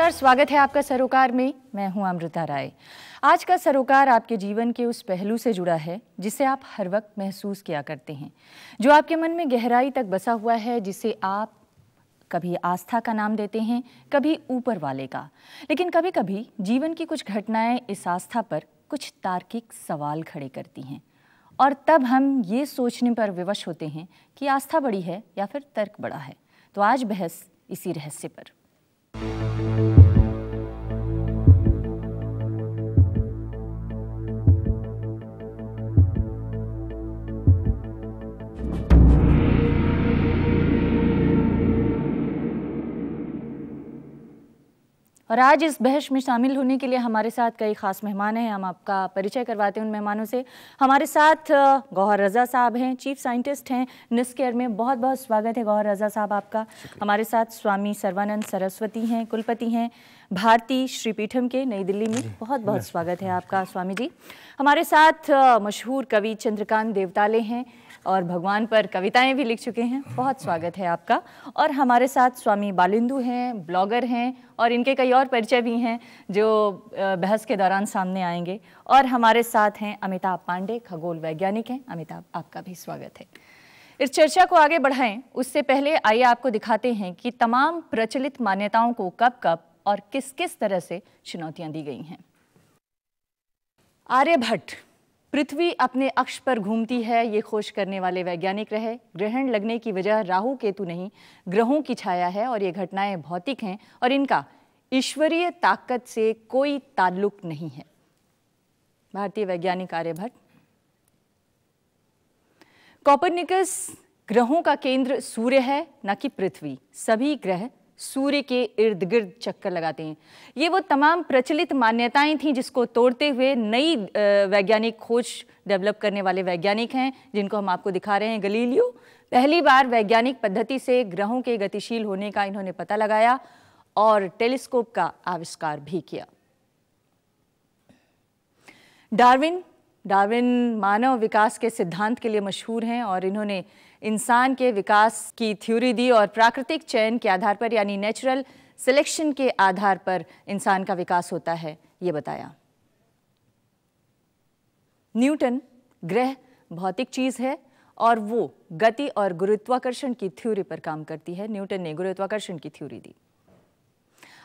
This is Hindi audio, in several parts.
नमस्कार स्वागत है आपका सरोकार में मैं हूं अमृता राय आज का सरोकार आपके जीवन के उस पहलू से जुड़ा है जिसे आप हर वक्त महसूस किया करते हैं जो आपके मन में गहराई तक बसा हुआ है जिसे आप कभी आस्था का नाम देते हैं कभी ऊपर वाले का लेकिन कभी कभी जीवन की कुछ घटनाएं इस आस्था पर कुछ तार्किक सवाल खड़े करती हैं और तब हम ये सोचने पर विवश होते हैं कि आस्था बड़ी है या फिर तर्क बड़ा है तो आज बहस इसी रहस्य पर और आज इस बहस में शामिल होने के लिए हमारे साथ कई ख़ास मेहमान हैं हम आपका परिचय करवाते हैं उन मेहमानों से हमारे साथ गौहर रज़ा साहब हैं चीफ साइंटिस्ट हैं निस्केयर में बहुत बहुत स्वागत है गौहर रज़ा साहब आपका हमारे साथ स्वामी सर्वानंद सरस्वती हैं कुलपति हैं भारती श्रीपीठम के नई दिल्ली में बहुत बहुत स्वागत है आपका स्वामी जी हमारे साथ मशहूर कवि चंद्रकांत देवताले हैं और भगवान पर कविताएं भी लिख चुके हैं बहुत स्वागत है आपका और हमारे साथ स्वामी बालिंदु हैं ब्लॉगर हैं और इनके कई और परिचय भी हैं जो बहस के दौरान सामने आएंगे और हमारे साथ हैं अमिताभ पांडे खगोल वैज्ञानिक हैं अमिताभ आपका भी स्वागत है इस चर्चा को आगे बढ़ाएं उससे पहले आइए आपको दिखाते हैं कि तमाम प्रचलित मान्यताओं को कब कब और किस किस तरह से चुनौतियां दी गई हैं आर्यभट्ट पृथ्वी अपने अक्ष पर घूमती है ये खोज करने वाले वैज्ञानिक रहे ग्रहण लगने की वजह राहु केतु नहीं ग्रहों की छाया है और ये घटनाएं भौतिक हैं और इनका ईश्वरीय ताकत से कोई ताल्लुक नहीं है भारतीय वैज्ञानिक आर्यभट्ट कॉपरनिकस ग्रहों का केंद्र सूर्य है न कि पृथ्वी सभी ग्रह सूर्य के इर्द गिर्द चक्कर लगाते हैं ये वो तमाम प्रचलित मान्यताएं थीं जिसको तोड़ते हुए नई वैज्ञानिक खोज डेवलप करने वाले वैज्ञानिक हैं जिनको हम आपको दिखा रहे हैं गलीलियो पहली बार वैज्ञानिक पद्धति से ग्रहों के गतिशील होने का इन्होंने पता लगाया और टेलीस्कोप का आविष्कार भी किया डार्विन डार्विन मानव विकास के सिद्धांत के लिए मशहूर हैं और इन्होंने इंसान के विकास की थ्योरी दी और प्राकृतिक चयन के आधार पर यानी नेचुरल सिलेक्शन के आधार पर इंसान का विकास होता है ये बताया न्यूटन ग्रह भौतिक चीज़ है और वो गति और गुरुत्वाकर्षण की थ्योरी पर काम करती है न्यूटन ने गुरुत्वाकर्षण की थ्योरी दी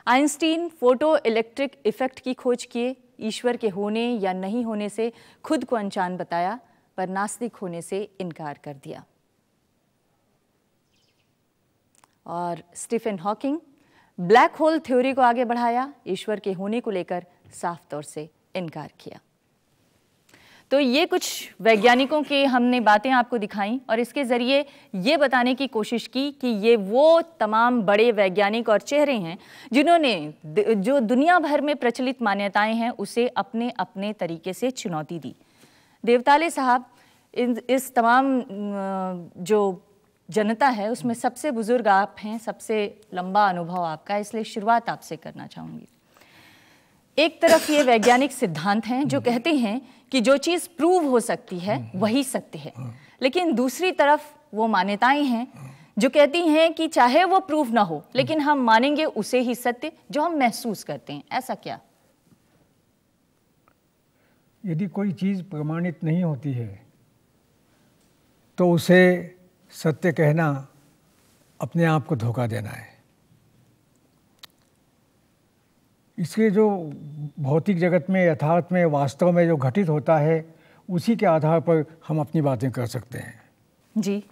आइंस्टीन फोटो इलेक्ट्रिक इफेक्ट की खोज किए ईश्वर के होने या नहीं होने से खुद को अनजान बताया पर नास्तिक होने से इनकार कर दिया और Stephen Hawking black hole theory को आगे बढ़ाया ईश्वर के होने को लेकर साफ तौर से इनकार किया तो ये कुछ वैज्ञानिकों के हमने बातें आपको दिखाई और इसके ज़रिए ये बताने की कोशिश की कि ये वो तमाम बड़े वैज्ञानिक और चेहरे हैं जिन्होंने जो दुनिया भर में प्रचलित मान्यताएं हैं उसे अपने अपने तरीके से चुनौती दी देवताले साहब इस तमाम जो जनता है उसमें सबसे बुज़ुर्ग आप हैं सबसे लंबा अनुभव आपका इसलिए शुरुआत आपसे करना चाहूंगी एक तरफ ये वैज्ञानिक सिद्धांत हैं जो कहते हैं कि जो चीज़ प्रूव हो सकती है वही सत्य है लेकिन दूसरी तरफ वो मान्यताएं हैं जो कहती हैं कि चाहे वो प्रूव ना हो लेकिन हम मानेंगे उसे ही सत्य जो हम महसूस करते हैं ऐसा क्या यदि कोई चीज़ प्रमाणित नहीं होती है तो उसे सत्य कहना अपने आप को धोखा देना है इसके जो भौतिक जगत में यथार्थ में वास्तव में जो घटित होता है उसी के आधार पर हम अपनी बातें कर सकते हैं जी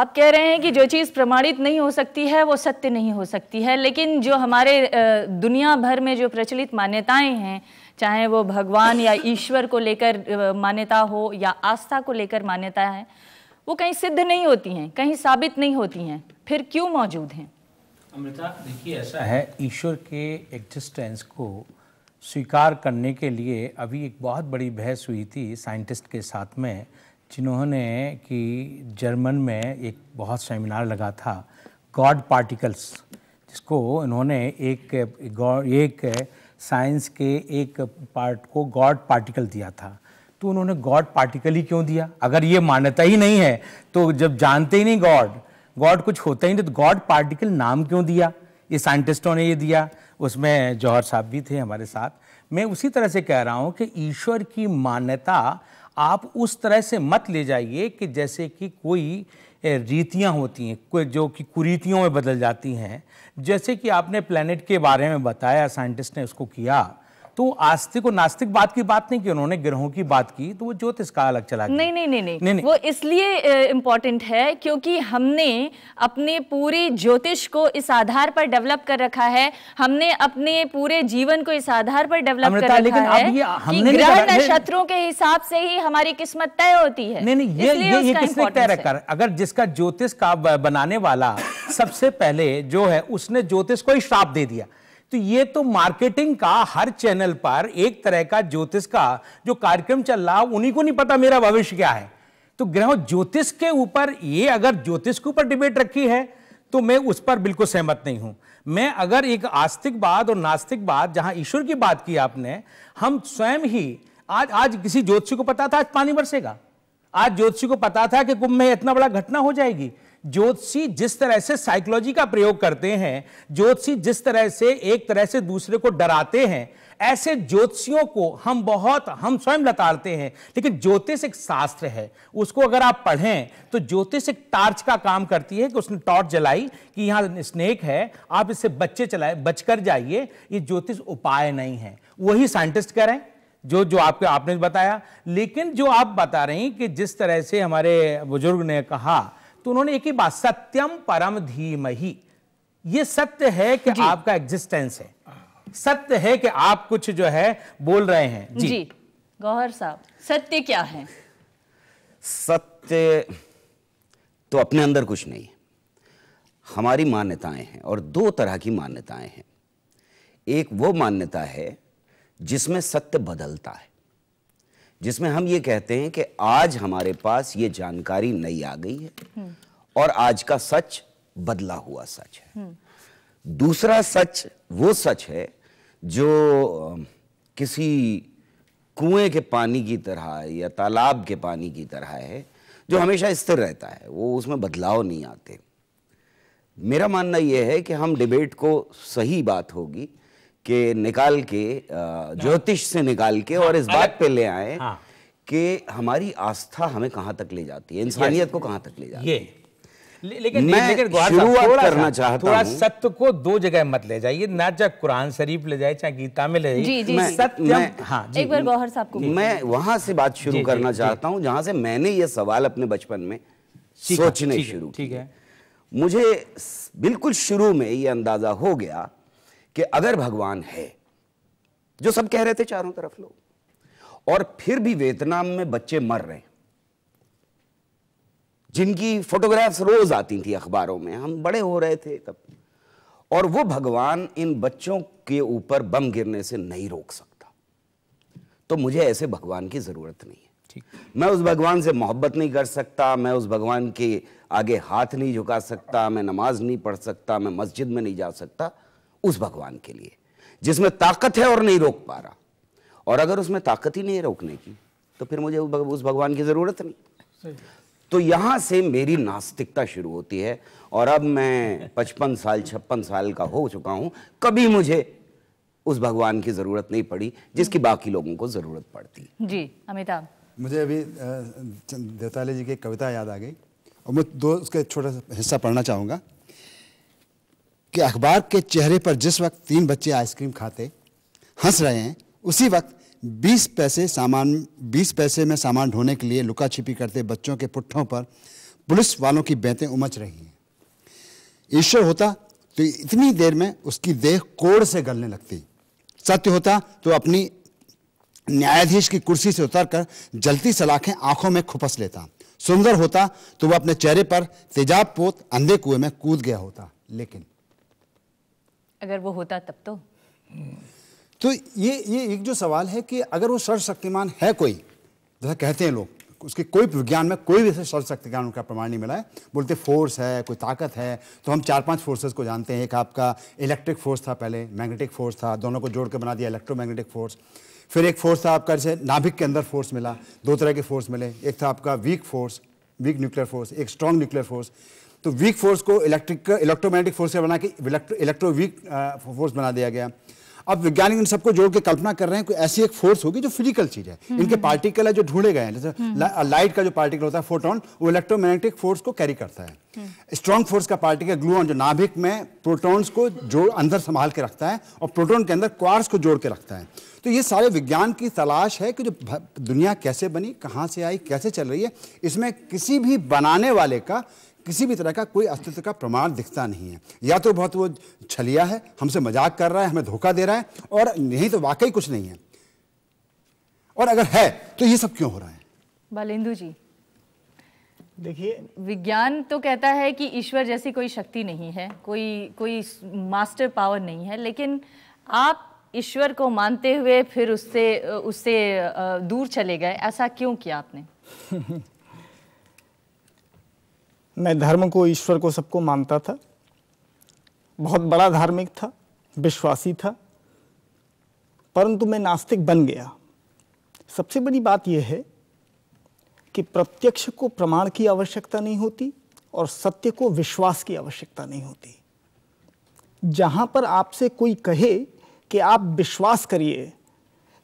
आप कह रहे हैं कि जो चीज़ प्रमाणित नहीं हो सकती है वो सत्य नहीं हो सकती है लेकिन जो हमारे दुनिया भर में जो प्रचलित मान्यताएं हैं चाहे वो भगवान या ईश्वर को लेकर मान्यता हो या आस्था को लेकर मान्यता है वो कहीं सिद्ध नहीं होती हैं कहीं साबित नहीं होती हैं फिर क्यों मौजूद हैं अमृता देखिए ऐसा है ईश्वर के एग्जिस्टेंस को स्वीकार करने के लिए अभी एक बहुत बड़ी बहस हुई थी साइंटिस्ट के साथ में जिन्होंने कि जर्मन में एक बहुत सेमिनार लगा था गॉड पार्टिकल्स जिसको उन्होंने एक एक साइंस के एक पार्ट को गॉड पार्टिकल दिया था तो उन्होंने गॉड पार्टिकल ही क्यों दिया अगर ये मान्यता ही नहीं है तो जब जानते ही नहीं गॉड गॉड कुछ होता ही नहीं तो गॉड पार्टिकल नाम क्यों दिया ये साइंटिस्टों ने ये दिया उसमें जौहर साहब भी थे हमारे साथ मैं उसी तरह से कह रहा हूँ कि ईश्वर की मान्यता आप उस तरह से मत ले जाइए कि जैसे कि कोई रीतियाँ होती हैं जो कि कुरीतियों में बदल जाती हैं जैसे कि आपने प्लानट के बारे में बताया साइंटिस्ट ने उसको किया तो आस्तिक और नास्तिक बात की बात नहीं की उन्होंने ग्रहों की बात की तो वो ज्योतिष का अलग चला नहीं नहीं नहीं नहीं, वो इसलिए इम्पोर्टेंट है क्योंकि हमने अपने पूरे ज्योतिष को इस आधार पर डेवलप कर रखा है हमने अपने पूरे जीवन को इस आधार पर डेवलप कर रखा है कि ग्रह नक्षत्रों के हिसाब से ही हमारी किस्मत तय होती है नहीं नहीं ये किसने तय रखा अगर जिसका ज्योतिष का बनाने वाला सबसे पहले जो है उसने ज्योतिष को ही श्राप दे दिया तो ये तो मार्केटिंग का हर चैनल पर एक तरह का ज्योतिष का जो कार्यक्रम चल रहा उन्हीं को नहीं पता मेरा भविष्य क्या है तो ग्रह ज्योतिष के ऊपर ये अगर ज्योतिष के ऊपर डिबेट रखी है तो मैं उस पर बिल्कुल सहमत नहीं हूं मैं अगर एक आस्तिक बात और नास्तिक बात जहां ईश्वर की बात की आपने हम स्वयं ही आज आज किसी ज्योतिषी को पता था आज पानी बरसेगा आज ज्योतिषी को पता था कि कुंभ में इतना बड़ा घटना हो जाएगी ज्योतिषी जिस तरह से साइकोलॉजी का प्रयोग करते हैं ज्योतिषी जिस तरह से एक तरह से दूसरे को डराते हैं ऐसे ज्योतिषियों को हम बहुत हम स्वयं लताड़ते हैं लेकिन ज्योतिष एक शास्त्र है उसको अगर आप पढ़ें तो ज्योतिष एक टार्च का काम करती है कि उसने टॉर्च जलाई कि यहाँ स्नेक है आप इससे बच्चे चलाए बचकर जाइए ये ज्योतिष उपाय नहीं है वही साइंटिस्ट करें जो जो आपके आपने बताया लेकिन जो आप बता रही कि जिस तरह से हमारे बुजुर्ग ने कहा तो उन्होंने एक ही बात सत्यम परम धीम ही ये सत्य है कि आपका एग्जिस्टेंस है सत्य है कि आप कुछ जो है बोल रहे हैं जी, जी। गौहर साहब सत्य क्या है सत्य तो अपने अंदर कुछ नहीं है हमारी मान्यताएं हैं और दो तरह की मान्यताएं हैं एक वो मान्यता है जिसमें सत्य बदलता है जिसमें हम ये कहते हैं कि आज हमारे पास ये जानकारी नई आ गई है हम्म। और आज का सच बदला हुआ सच है हम्म। दूसरा सच वो सच है जो किसी कुएं के पानी की तरह या तालाब के पानी की तरह है जो हमेशा स्थिर रहता है वो उसमें बदलाव नहीं आते मेरा मानना यह है कि हम डिबेट को सही बात होगी के निकाल के ज्योतिष से निकाल के हाँ, और इस हाँ, बात पे ले आए हाँ। कि हमारी आस्था हमें कहां तक ले जाती है इंसानियत को कहां तक ले जाती है लेकिन मैं शुरुआत करना चाहता थोड़ा सत्य को दो जगह मत ले जाइए ना चाहे कुरान शरीफ ले जाए चाहे गीता में ले जाइए सत्य हाँ जी, एक बार गौहर साहब को मैं वहां से बात शुरू करना चाहता हूँ जहां से मैंने ये सवाल अपने बचपन में सोचने शुरू ठीक है मुझे बिल्कुल शुरू में ये अंदाजा हो गया कि अगर भगवान है जो सब कह रहे थे चारों तरफ लोग और फिर भी वियतनाम में बच्चे मर रहे जिनकी फोटोग्राफ्स रोज आती थी अखबारों में हम बड़े हो रहे थे तब और वो भगवान इन बच्चों के ऊपर बम गिरने से नहीं रोक सकता तो मुझे ऐसे भगवान की ज़रूरत नहीं है ठीक मैं उस भगवान से मोहब्बत नहीं कर सकता मैं उस भगवान के आगे हाथ नहीं झुका सकता मैं नमाज नहीं पढ़ सकता मैं मस्जिद में नहीं जा सकता उस भगवान के लिए जिसमें ताकत है और नहीं रोक पा रहा और अगर उसमें ताकत ही नहीं है रोकने की तो फिर मुझे उस भगवान की ज़रूरत नहीं तो यहाँ से मेरी नास्तिकता शुरू होती है और अब मैं पचपन साल छप्पन साल का हो चुका हूँ कभी मुझे उस भगवान की ज़रूरत नहीं पड़ी जिसकी बाकी लोगों को ज़रूरत पड़ती जी अमिताभ मुझे अभी देवताली जी की कविता याद आ गई और मैं दो उसके छोटा सा हिस्सा पढ़ना चाहूँगा कि अखबार के चेहरे पर जिस वक्त तीन बच्चे आइसक्रीम खाते हंस रहे हैं उसी वक्त बीस पैसे सामान बीस पैसे में सामान ढोने के लिए लुका छिपी करते बच्चों के पुट्ठों पर पुलिस वालों की बैतें उमच रही हैं ईश्वर होता तो इतनी देर में उसकी देह कोड़ से गलने लगती सत्य होता तो अपनी न्यायाधीश की कुर्सी से उतरकर जलती सलाखें आंखों में खुपस लेता सुंदर होता तो वह अपने चेहरे पर तेजाब पोत अंधे कुएं में कूद गया होता लेकिन अगर वो होता तब तो तो ये ये एक जो सवाल है कि अगर वो सर्वशक्तिमान है कोई जैसा कहते हैं लोग उसके कोई विज्ञान में कोई भी सर्व ज्ञान उनका प्रमाण नहीं मिला है बोलते फोर्स है कोई ताकत है तो हम चार पांच फोर्सेस को जानते हैं एक आपका इलेक्ट्रिक फोर्स था पहले मैग्नेटिक फोर्स था दोनों को जोड़ के बना दिया इलेक्ट्रोमैग्नेटिक फोर्स फिर एक फोर्स था आपका जैसे नाभिक के अंदर फोर्स मिला दो तरह के फोर्स मिले एक था आपका weak force weak nuclear force एक स्ट्रॉन्ग न्यूक्लियर फोर्स तो वीक फोर्स को इलेक्ट्रिक इलेक्ट्रोमैग्नेटिक फोर्स से बना के इलेक्ट्रो वीक फोर्स बना दिया गया अब वैज्ञानिक इन सबको जोड़ के कल्पना कर रहे हैं कोई ऐसी एक फोर्स होगी जो फिजिकल चीज है हम्म। इनके पार्टिकल है जो ढूंढे गए हैं जैसे हम्म। ला, लाइट uh, का जो पार्टिकल होता है फोटोन वो इलेक्ट्रोमैग्नेटिक फोर्स को कैरी करता है स्ट्रॉन्ग हम्म। फोर्स का पार्टिकल ग्लूऑन जो नाभिक में प्रोटॉन्स को जोड़ अंदर संभाल के रखता है और प्रोटोन के अंदर क्वार्स को जोड़ के रखता है तो ये सारे विज्ञान की तलाश है कि जो दुनिया कैसे बनी कहाँ से आई कैसे चल रही है इसमें किसी भी बनाने वाले का किसी भी तरह का कोई अस्तित्व का प्रमाण दिखता नहीं है या तो बहुत वो छलिया है हमसे मजाक कर रहा है हमें धोखा दे रहा है और नहीं तो वाकई कुछ नहीं है और अगर है तो ये सब क्यों हो रहा है बालेंदु जी देखिए विज्ञान तो कहता है कि ईश्वर जैसी कोई शक्ति नहीं है कोई कोई मास्टर पावर नहीं है लेकिन आप ईश्वर को मानते हुए फिर उससे उससे दूर चले गए ऐसा क्यों किया आपने मैं धर्म को ईश्वर को सबको मानता था बहुत बड़ा धार्मिक था विश्वासी था परंतु मैं नास्तिक बन गया सबसे बड़ी बात यह है कि प्रत्यक्ष को प्रमाण की आवश्यकता नहीं होती और सत्य को विश्वास की आवश्यकता नहीं होती जहां पर आपसे कोई कहे कि आप विश्वास करिए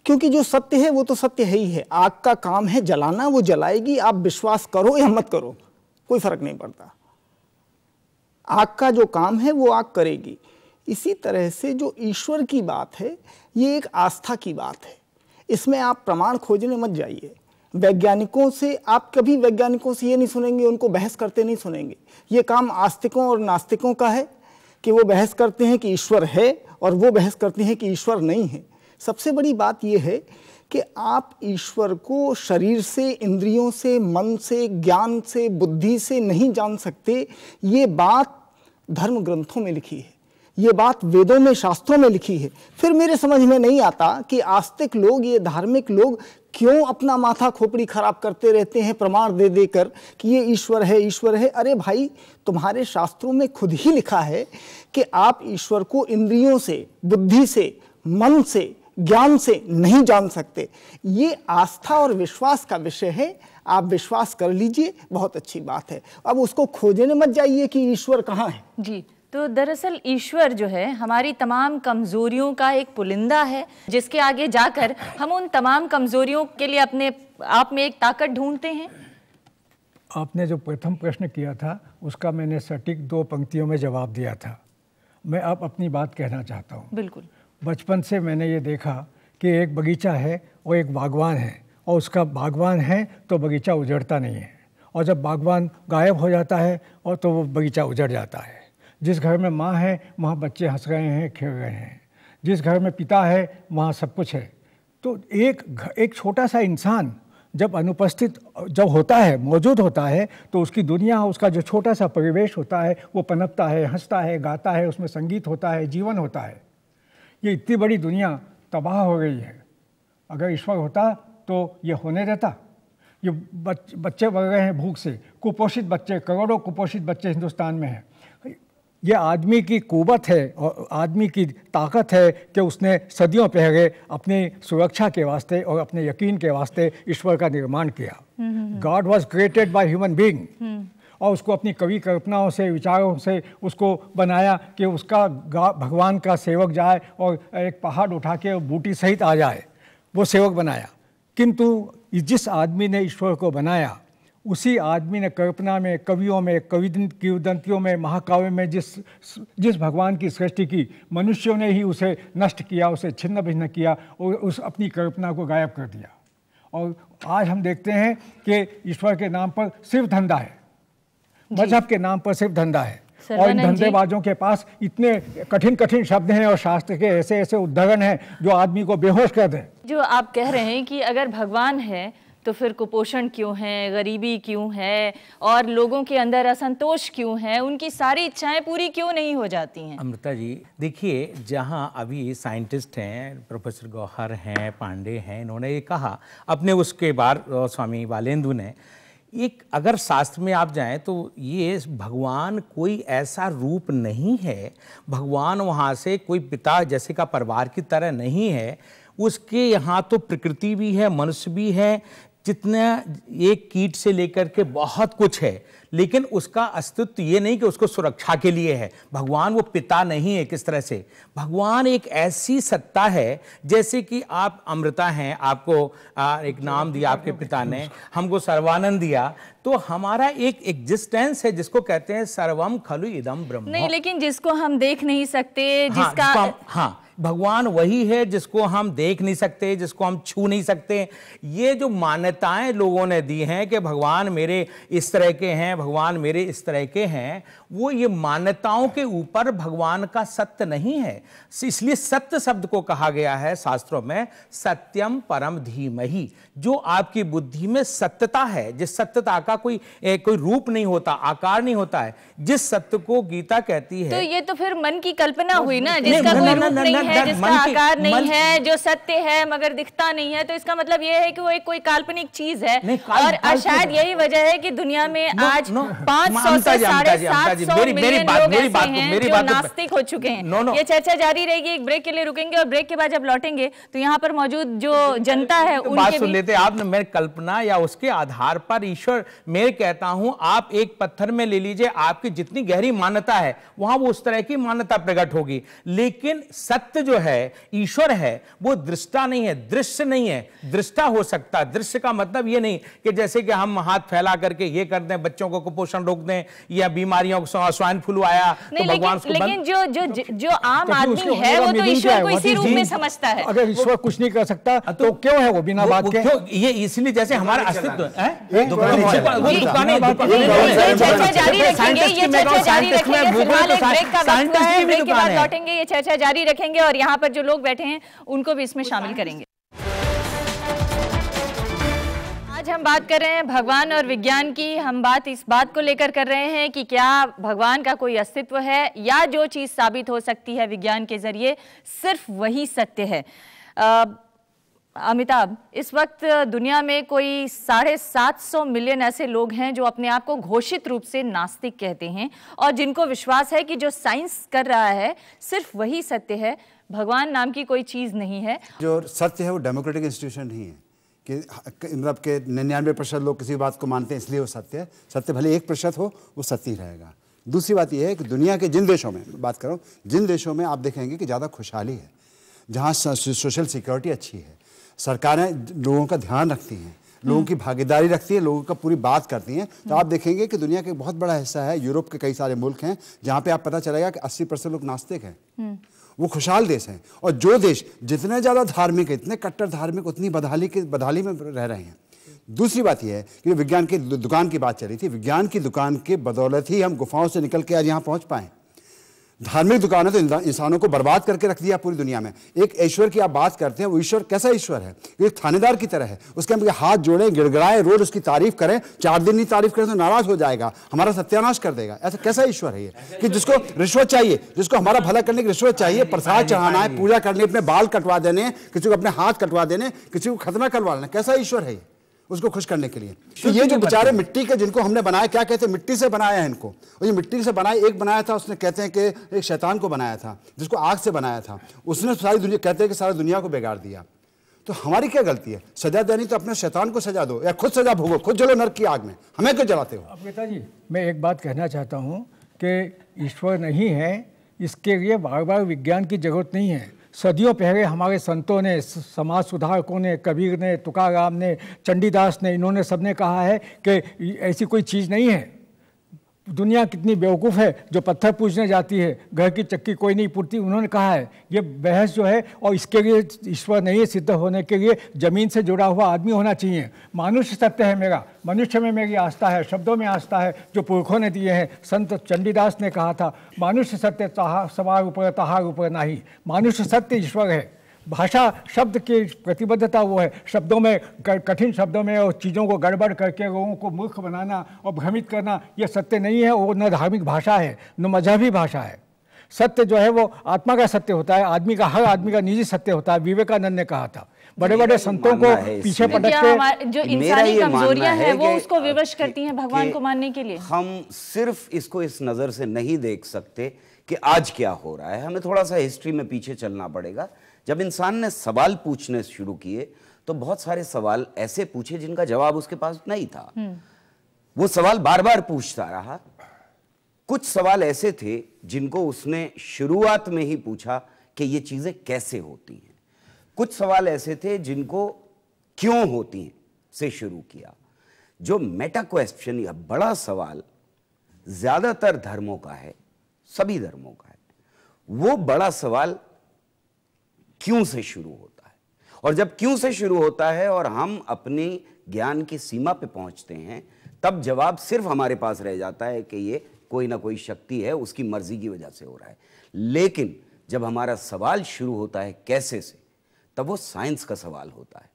क्योंकि जो सत्य है वो तो सत्य है ही है आग का काम है जलाना वो जलाएगी आप विश्वास करो या मत करो कोई फर्क नहीं पड़ता आग का जो काम है वो आग करेगी इसी तरह से जो ईश्वर की बात है ये एक आस्था की बात है इसमें आप प्रमाण खोजने मत जाइए वैज्ञानिकों से आप कभी वैज्ञानिकों से ये नहीं सुनेंगे उनको बहस करते नहीं सुनेंगे ये काम आस्तिकों और नास्तिकों का है कि वो बहस करते हैं कि ईश्वर है और वो बहस करते हैं कि ईश्वर नहीं है सबसे बड़ी बात यह है कि आप ईश्वर को शरीर से इंद्रियों से मन से ज्ञान से बुद्धि से नहीं जान सकते ये बात धर्म ग्रंथों में लिखी है ये बात वेदों में शास्त्रों में लिखी है फिर मेरे समझ में नहीं आता कि आस्तिक लोग ये धार्मिक लोग क्यों अपना माथा खोपड़ी खराब करते रहते हैं प्रमाण दे देकर कि ये ईश्वर है ईश्वर है अरे भाई तुम्हारे शास्त्रों में खुद ही लिखा है कि आप ईश्वर को इंद्रियों से बुद्धि से मन से ज्ञान से नहीं जान सकते ये आस्था और विश्वास का विषय है आप विश्वास कर लीजिए बहुत अच्छी बात है अब उसको खोजने मत जाइए कि ईश्वर कहाँ है जी तो दरअसल ईश्वर जो है हमारी तमाम कमजोरियों का एक पुलिंदा है जिसके आगे जाकर हम उन तमाम कमजोरियों के लिए अपने आप में एक ताकत ढूंढते हैं आपने जो प्रथम प्रश्न किया था उसका मैंने सटीक दो पंक्तियों में जवाब दिया था मैं आप अपनी बात कहना चाहता हूँ बिल्कुल बचपन से मैंने ये देखा कि एक बगीचा है वो एक बागवान है और उसका बागवान है तो बगीचा उजड़ता नहीं है और जब बागवान गायब हो जाता है और तो वो बगीचा उजड़ जाता है जिस घर में माँ है वहाँ बच्चे हंस गए हैं खेल गए हैं जिस घर में पिता है वहाँ सब कुछ है तो एक एक छोटा सा इंसान जब अनुपस्थित जब होता है मौजूद होता है तो उसकी दुनिया उसका जो छोटा सा परिवेश होता है वो पनपता है हंसता है गाता है उसमें संगीत होता है जीवन होता है कि इतनी बड़ी दुनिया तबाह हो गई है अगर ईश्वर होता तो ये होने देता ये बच, बच्चे बढ़ गए हैं भूख से कुपोषित बच्चे करोड़ों कुपोषित बच्चे हिंदुस्तान में हैं ये आदमी की कुबत है और आदमी की ताकत है कि उसने सदियों पहले अपनी सुरक्षा के वास्ते और अपने यकीन के वास्ते ईश्वर का निर्माण किया God was created by human being और उसको अपनी कवि कल्पनाओं से विचारों से उसको बनाया कि उसका भगवान का सेवक जाए और एक पहाड़ उठा के बूटी सहित आ जाए वो सेवक बनाया किंतु जिस आदमी ने ईश्वर को बनाया उसी आदमी ने कल्पना में कवियों में कवि किवदंतियों में महाकाव्य में जिस जिस भगवान की सृष्टि की मनुष्यों ने ही उसे नष्ट किया उसे छिन्न भिन्न किया और उस अपनी कल्पना को गायब कर दिया और आज हम देखते हैं कि ईश्वर के नाम पर सिर्फ धंधा है मजहब के नाम पर सिर्फ धंधा है और इन धंधेबाजों के पास इतने कठिन कठिन शब्द हैं और शास्त्र के ऐसे ऐसे उद्घन हैं जो आदमी को बेहोश कर दें जो आप कह रहे हैं कि अगर भगवान है तो फिर कुपोषण क्यों है गरीबी क्यों है और लोगों के अंदर असंतोष क्यों है उनकी सारी इच्छाएं पूरी क्यों नहीं हो जाती हैं अमृता जी देखिए जहां अभी साइंटिस्ट हैं प्रोफेसर गौहर हैं पांडे हैं इन्होंने ये कहा अपने उसके बाद स्वामी बालेंदु ने एक अगर शास्त्र में आप जाएं तो ये भगवान कोई ऐसा रूप नहीं है भगवान वहाँ से कोई पिता जैसे का परिवार की तरह नहीं है उसके यहाँ तो प्रकृति भी है मनुष्य भी है जितना एक कीट से लेकर के बहुत कुछ है लेकिन उसका अस्तित्व ये नहीं कि उसको सुरक्षा के लिए है भगवान वो पिता नहीं है किस तरह से भगवान एक ऐसी सत्ता है जैसे कि आप अमृता हैं आपको आ, एक नाम दिया आपके पिता ने हमको सर्वानंद दिया तो हमारा एक एग्जिस्टेंस है जिसको कहते हैं सर्वम खलु इदम ब्रह्म नहीं लेकिन जिसको हम देख नहीं सकते हाँ, जिसका हाँ, हाँ भगवान वही है जिसको हम देख नहीं सकते जिसको हम छू नहीं सकते ये जो मान्यताएं लोगों ने दी हैं कि भगवान मेरे इस तरह के हैं भगवान मेरे इस तरह के हैं वो ये मान्यताओं के ऊपर भगवान का सत्य नहीं है इसलिए सत्य शब्द को कहा गया है शास्त्रों में सत्यम परम धीमही जो आपकी बुद्धि में सत्यता है जिस सत्यता का कोई ए, कोई रूप नहीं होता आकार नहीं होता है जिस सत्य को गीता कहती है तो ये तो फिर मन की कल्पना हुई ना जिसका कोई रूप नहीं है जिसका आकार नहीं है जो सत्य है मगर दिखता नहीं है तो इसका मतलब ये है कि वो एक कोई काल्पनिक चीज है और शायद यही वजह है कि दुनिया में आज पाँच सौ नास्तिक हो चुके हैं ये चर्चा जारी रहेगी एक ब्रेक के लिए रुकेंगे और ब्रेक के बाद जब लौटेंगे तो यहाँ पर मौजूद जो तो- जनता है तो उनके थे आपने मेरी कल्पना या उसके आधार पर ईश्वर मैं कहता हूं आप एक पत्थर में ले लीजिए आपकी जितनी गहरी मान्यता है वहां वो उस तरह की मान्यता प्रकट होगी लेकिन सत्य जो है ईश्वर है वो दृष्टा नहीं है दृश्य नहीं है दृष्टा हो सकता है दृश्य का मतलब ये नहीं कि जैसे कि हम हाथ फैला करके ये कर दें बच्चों को कुपोषण रोक दें या बीमारियों को स्वाइन फ्लू आया तो भगवान लेकिन जो तो जो जो आम तो आदमी है वो तो ईश्वर को इसी रूप में समझता है अगर ईश्वर कुछ नहीं कर सकता हाँ, तो, तो क्यों है वो बिना बात के ये इसलिए जैसे हमारा अस्तित्व है लौटेंगे ये चर्चा जारी रखेंगे और यहाँ पर जो लोग बैठे हैं उनको भी इसमें शामिल करेंगे आज हम बात कर रहे हैं भगवान और विज्ञान की हम बात इस बात को लेकर कर रहे हैं कि क्या भगवान का कोई अस्तित्व है या जो चीज़ साबित हो सकती है विज्ञान के जरिए सिर्फ वही सत्य है आ, अमिताभ इस वक्त दुनिया में कोई साढ़े सात सौ मिलियन ऐसे लोग हैं जो अपने आप को घोषित रूप से नास्तिक कहते हैं और जिनको विश्वास है कि जो साइंस कर रहा है सिर्फ वही सत्य है भगवान नाम की कोई चीज़ नहीं है जो सत्य है वो डेमोक्रेटिक इंस्टीट्यूशन नहीं है कि मतलब के निन्यानवे प्रतिशत लोग किसी बात को मानते हैं इसलिए वो सत्य है सत्य भले एक प्रतिशत हो वो सत्य ही रहेगा दूसरी बात यह है कि दुनिया के जिन देशों में बात करो जिन देशों में आप देखेंगे कि ज़्यादा खुशहाली है जहाँ सोशल सिक्योरिटी अच्छी है सरकारें लोगों का ध्यान रखती हैं लोगों की हम्म। भागीदारी रखती है लोगों का पूरी बात करती हैं तो आप देखेंगे कि दुनिया का बहुत बड़ा हिस्सा है यूरोप के कई सारे मुल्क हैं जहाँ पे आप पता चलेगा कि अस्सी परसेंट लोग नास्तिक हैं हम्म। वो खुशहाल देश हैं और जो देश जितने ज़्यादा धार्मिक है इतने कट्टर धार्मिक उतनी बदहाली के बदहाली में रह रहे हैं दूसरी बात यह है कि विज्ञान की दुकान की बात चली थी विज्ञान की दुकान के बदौलत ही हम गुफाओं से निकल के आज यहाँ पहुँच पाएँ धार्मिक दुकानों तो इंसानों को बर्बाद करके रख दिया पूरी दुनिया में एक ईश्वर की आप बात करते हैं वो ईश्वर कैसा ईश्वर है ये थानेदार की तरह है उसके हम हाथ जोड़ें गिड़गड़ाएं रोज उसकी तारीफ करें चार दिन नहीं तारीफ करें तो नाराज हो जाएगा हमारा सत्यानाश कर देगा ऐसा कैसा ईश्वर है ये कि जिसको रिश्वत चाहिए जिसको हमारा भला करने की रिश्वत चाहिए प्रसाद चढ़ाना है पूजा करनी अपने बाल कटवा देने किसी को अपने हाथ कटवा देने किसी को खतना करवा लेना कैसा ईश्वर है ये उसको खुश करने के लिए तो ये जो बेचारे मिट्टी के जिनको हमने बनाया क्या कहते हैं मिट्टी से बनाया है इनको और ये मिट्टी से बनाया एक बनाया था उसने कहते हैं कि एक शैतान को बनाया था जिसको आग से बनाया था उसने सारी दुनिया कहते हैं कि सारी दुनिया को बिगाड़ दिया तो हमारी क्या गलती है सजा देनी तो अपने शैतान को सजा दो या खुद सजा भोगो खुद जलो नर की आग में हमें क्यों जलाते हो अब जी मैं एक बात कहना चाहता हूँ कि ईश्वर नहीं है इसके लिए बार बार विज्ञान की जरूरत नहीं है सदियों पहले हमारे संतों ने समाज सुधारकों ने कबीर ने तुकाराम ने चंडीदास ने इन्होंने सब ने कहा है कि ऐसी कोई चीज़ नहीं है दुनिया कितनी बेवकूफ़ है जो पत्थर पूजने जाती है घर की चक्की कोई नहीं पूर्ति उन्होंने कहा है ये बहस जो है और इसके लिए ईश्वर नहीं है सिद्ध होने के लिए ज़मीन से जुड़ा हुआ आदमी होना चाहिए मानुष्य सत्य है मेरा मनुष्य में मेरी आस्था है शब्दों में आस्था है जो पुरखों ने दिए हैं संत चंडीदास ने कहा था मानुष्य सत्य सवार ऊपर तहार ऊपर नहीं मानुष्य सत्य ईश्वर है भाषा शब्द की प्रतिबद्धता वो है शब्दों में कठिन शब्दों में और चीज़ों को गड़बड़ करके लोगों को मूर्ख बनाना और भ्रमित करना ये सत्य नहीं है वो न धार्मिक भाषा है न मजहबी भाषा है सत्य जो है वो आत्मा का सत्य होता है आदमी का हर आदमी का निजी सत्य होता है विवेकानंद ने कहा था बड़े बड़े संतों को पीछे पटक के जो इंसानी कमजोरियां हैं वो उसको विवश करती हैं भगवान को मानने के लिए हम सिर्फ इसको इस नज़र से नहीं देख सकते कि आज क्या हो रहा है हमें थोड़ा सा हिस्ट्री में पीछे चलना पड़ेगा जब इंसान ने सवाल पूछने शुरू किए तो बहुत सारे सवाल ऐसे पूछे जिनका जवाब उसके पास नहीं था हम्म। वो सवाल बार बार पूछता रहा कुछ सवाल ऐसे थे जिनको उसने शुरुआत में ही पूछा कि ये चीज़ें कैसे होती हैं कुछ सवाल ऐसे थे जिनको क्यों होती हैं से शुरू किया जो मेटा क्वेश्चन या बड़ा सवाल ज़्यादातर धर्मों का है सभी धर्मों का है वो बड़ा सवाल क्यों से शुरू होता है और जब क्यों से शुरू होता है और हम अपने ज्ञान की सीमा पे पहुंचते हैं तब जवाब सिर्फ हमारे पास रह जाता है कि ये कोई ना कोई शक्ति है उसकी मर्जी की वजह से हो रहा है लेकिन जब हमारा सवाल शुरू होता है कैसे से तब वो साइंस का सवाल होता है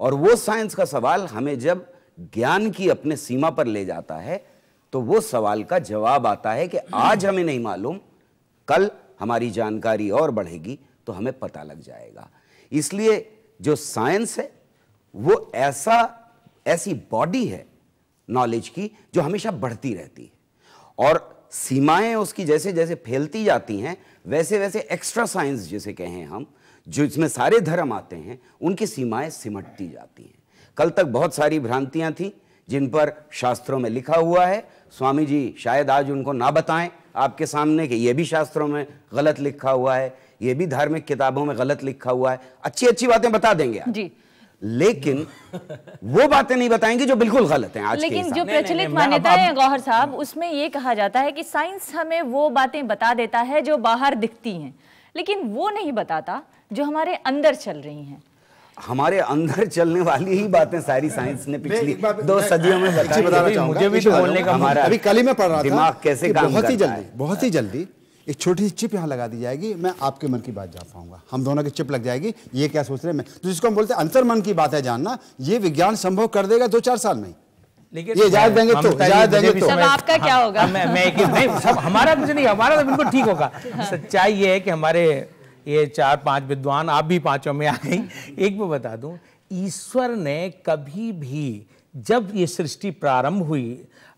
और वो साइंस का सवाल हमें जब ज्ञान की अपने सीमा पर ले जाता है तो वो सवाल का जवाब आता है कि आज हमें नहीं मालूम कल हमारी जानकारी और बढ़ेगी तो हमें पता लग जाएगा इसलिए जो साइंस है वो ऐसा ऐसी बॉडी है नॉलेज की जो हमेशा बढ़ती रहती है और सीमाएं उसकी जैसे जैसे फैलती जाती हैं वैसे वैसे एक्स्ट्रा साइंस जिसे कहें हम जो इसमें सारे धर्म आते हैं उनकी सीमाएं सिमटती जाती हैं कल तक बहुत सारी भ्रांतियां थीं जिन पर शास्त्रों में लिखा हुआ है स्वामी जी शायद आज उनको ना बताएं आपके सामने कि यह भी शास्त्रों में गलत लिखा हुआ है ये भी धार्मिक किताबों में गलत लिखा हुआ है अच्छी अच्छी बातें बता देंगे आप जी लेकिन वो बातें नहीं बताएंगे जो बिल्कुल गलत हैं आज लेकिन के जो प्रचलित मान्यता है गौहर साहब उसमें ये कहा जाता है कि साइंस हमें वो बातें बता देता है जो बाहर दिखती हैं लेकिन वो नहीं बताता जो हमारे अंदर चल रही हैं हमारे अंदर चलने वाली ही बातें सारी साइंस ने पिछली दो सदियों में बताई मुझे भी तो बोलने का हमारा अभी कल ही मैं पढ़ रहा था दिमाग कैसे काम बहुत ही जल्दी बहुत ही जल्दी एक छोटी सी चिप यहाँ लगा दी जाएगी मैं आपके मन की बात जा पाऊंगा हम दोनों की चिप लग जाएगी ये क्या सोच रहे हैं तो जिसको हम बोलते हैं अंतर मन की बात है जानना ये विज्ञान संभव कर देगा दो चार साल में ये इजाजत देंगे तो इजाजत देंगे तो सब आपका क्या हाँ, होगा मैं मैं एक नहीं सब हमारा कुछ नहीं हमारा तो बिल्कुल ठीक होगा सच्चाई ये है कि हमारे ये चार पांच विद्वान आप भी पांचों में आ गई एक मैं बता दूं ईश्वर ने कभी भी जब ये सृष्टि प्रारंभ हुई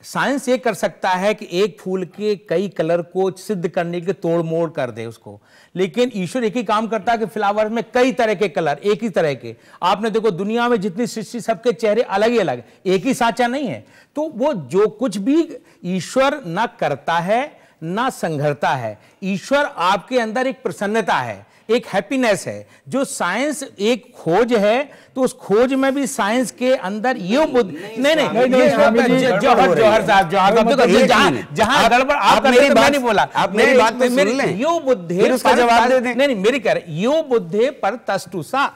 साइंस ये कर सकता है कि एक फूल के कई कलर को सिद्ध करने के तोड़ मोड़ कर दे उसको लेकिन ईश्वर एक ही काम करता है कि फ्लावर में कई तरह के कलर एक ही तरह के आपने देखो दुनिया में जितनी सृष्टि सबके चेहरे अलग ही अलग एक ही साचा नहीं है तो वो जो कुछ भी ईश्वर ना करता है ना संघरता है ईश्वर आपके अंदर एक प्रसन्नता है एक हैप्पीनेस है जो साइंस एक खोज है तो उस खोज में भी साइंस के अंदर ये नहीं नहीं जौहर जौहर साहब जौहर जहां गड़बड़ आप मेरी बात नहीं बोला आप मेरी बात तो सुन लें यो बुद्धे उसका जवाब दे नहीं नहीं मेरी कह रहे यो बुद्धे पर तस्तुसा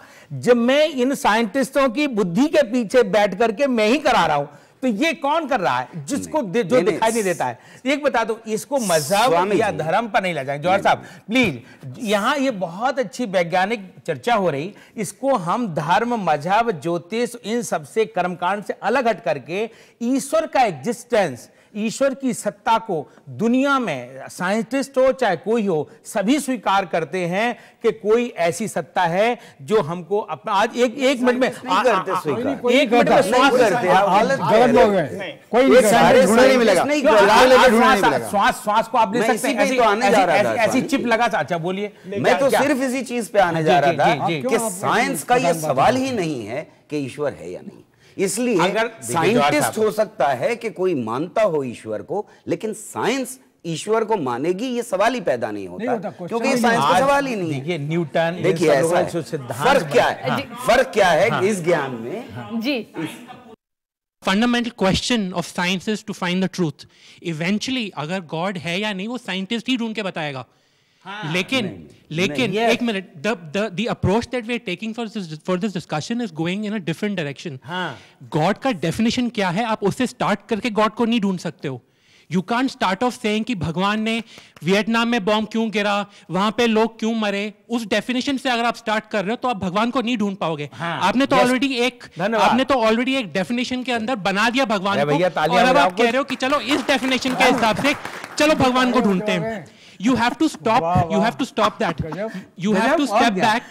जब मैं इन साइंटिस्टों की बुद्धि के पीछे बैठ करके मैं ही करा रहा हूं तो ये कौन कर रहा है जिसको नहीं, जो दिखाई नहीं देता है एक बता दो इसको मजहब या धर्म पर नहीं जाएंगे जौहर साहब प्लीज यहाँ ये बहुत अच्छी वैज्ञानिक चर्चा हो रही इसको हम धर्म मजहब ज्योतिष इन सबसे कर्मकांड से अलग हट करके ईश्वर का एग्जिस्टेंस ईश्वर की सत्ता को दुनिया में साइंटिस्ट हो चाहे कोई हो सभी स्वीकार करते हैं कि कोई ऐसी सत्ता है जो हमको अपना आज एक एक मिनट में एक मिनट में श्वास करते हैं श्वास श्वास को आप ले सकते ऐसी तो चिप लगा था अच्छा बोलिए मैं तो सिर्फ इसी चीज पे आने जा रहा था कि साइंस का ये सवाल ही नहीं है कि ईश्वर है या नहीं इसलिए अगर साइंटिस्ट हो सकता है कि कोई मानता हो ईश्वर को लेकिन साइंस ईश्वर को मानेगी ये सवाल ही पैदा नहीं होता, नहीं होता क्योंकि साइंस का सवाल ही नहीं है न्यूटन देखिए ऐसा हाँ, फर्क क्या है फर्क क्या है इस ज्ञान में हाँ। जी fundamental question of science to find the truth eventually अगर गॉड है या नहीं वो साइंटिस्ट ही ढूंढ के बताएगा हाँ। लेकिन लेकिन एक minute the the the approach that we are taking for this for this discussion is going in a different direction God का डेफिनेशन क्या है आप उससे स्टार्ट करके गॉड को नहीं ढूंढ सकते हो you can start off saying कि भगवान ने वियतनाम में बॉम्ब क्यों गिरा वहां पे लोग क्यों मरे उस डेफिनेशन से अगर आप स्टार्ट कर रहे हो तो आप भगवान को नहीं ढूंढ पाओगे हाँ, आपने तो ऑलरेडी एक आपने तो ऑलरेडी एक डेफिनेशन के अंदर बना दिया भगवान को और अब आप कह रहे हो कि चलो इस डेफिनेशन के हाँ। हिसाब से चलो भगवान को ढूंढते हैं हाँ। you have to stop wow, wow. you have to stop that you have to step back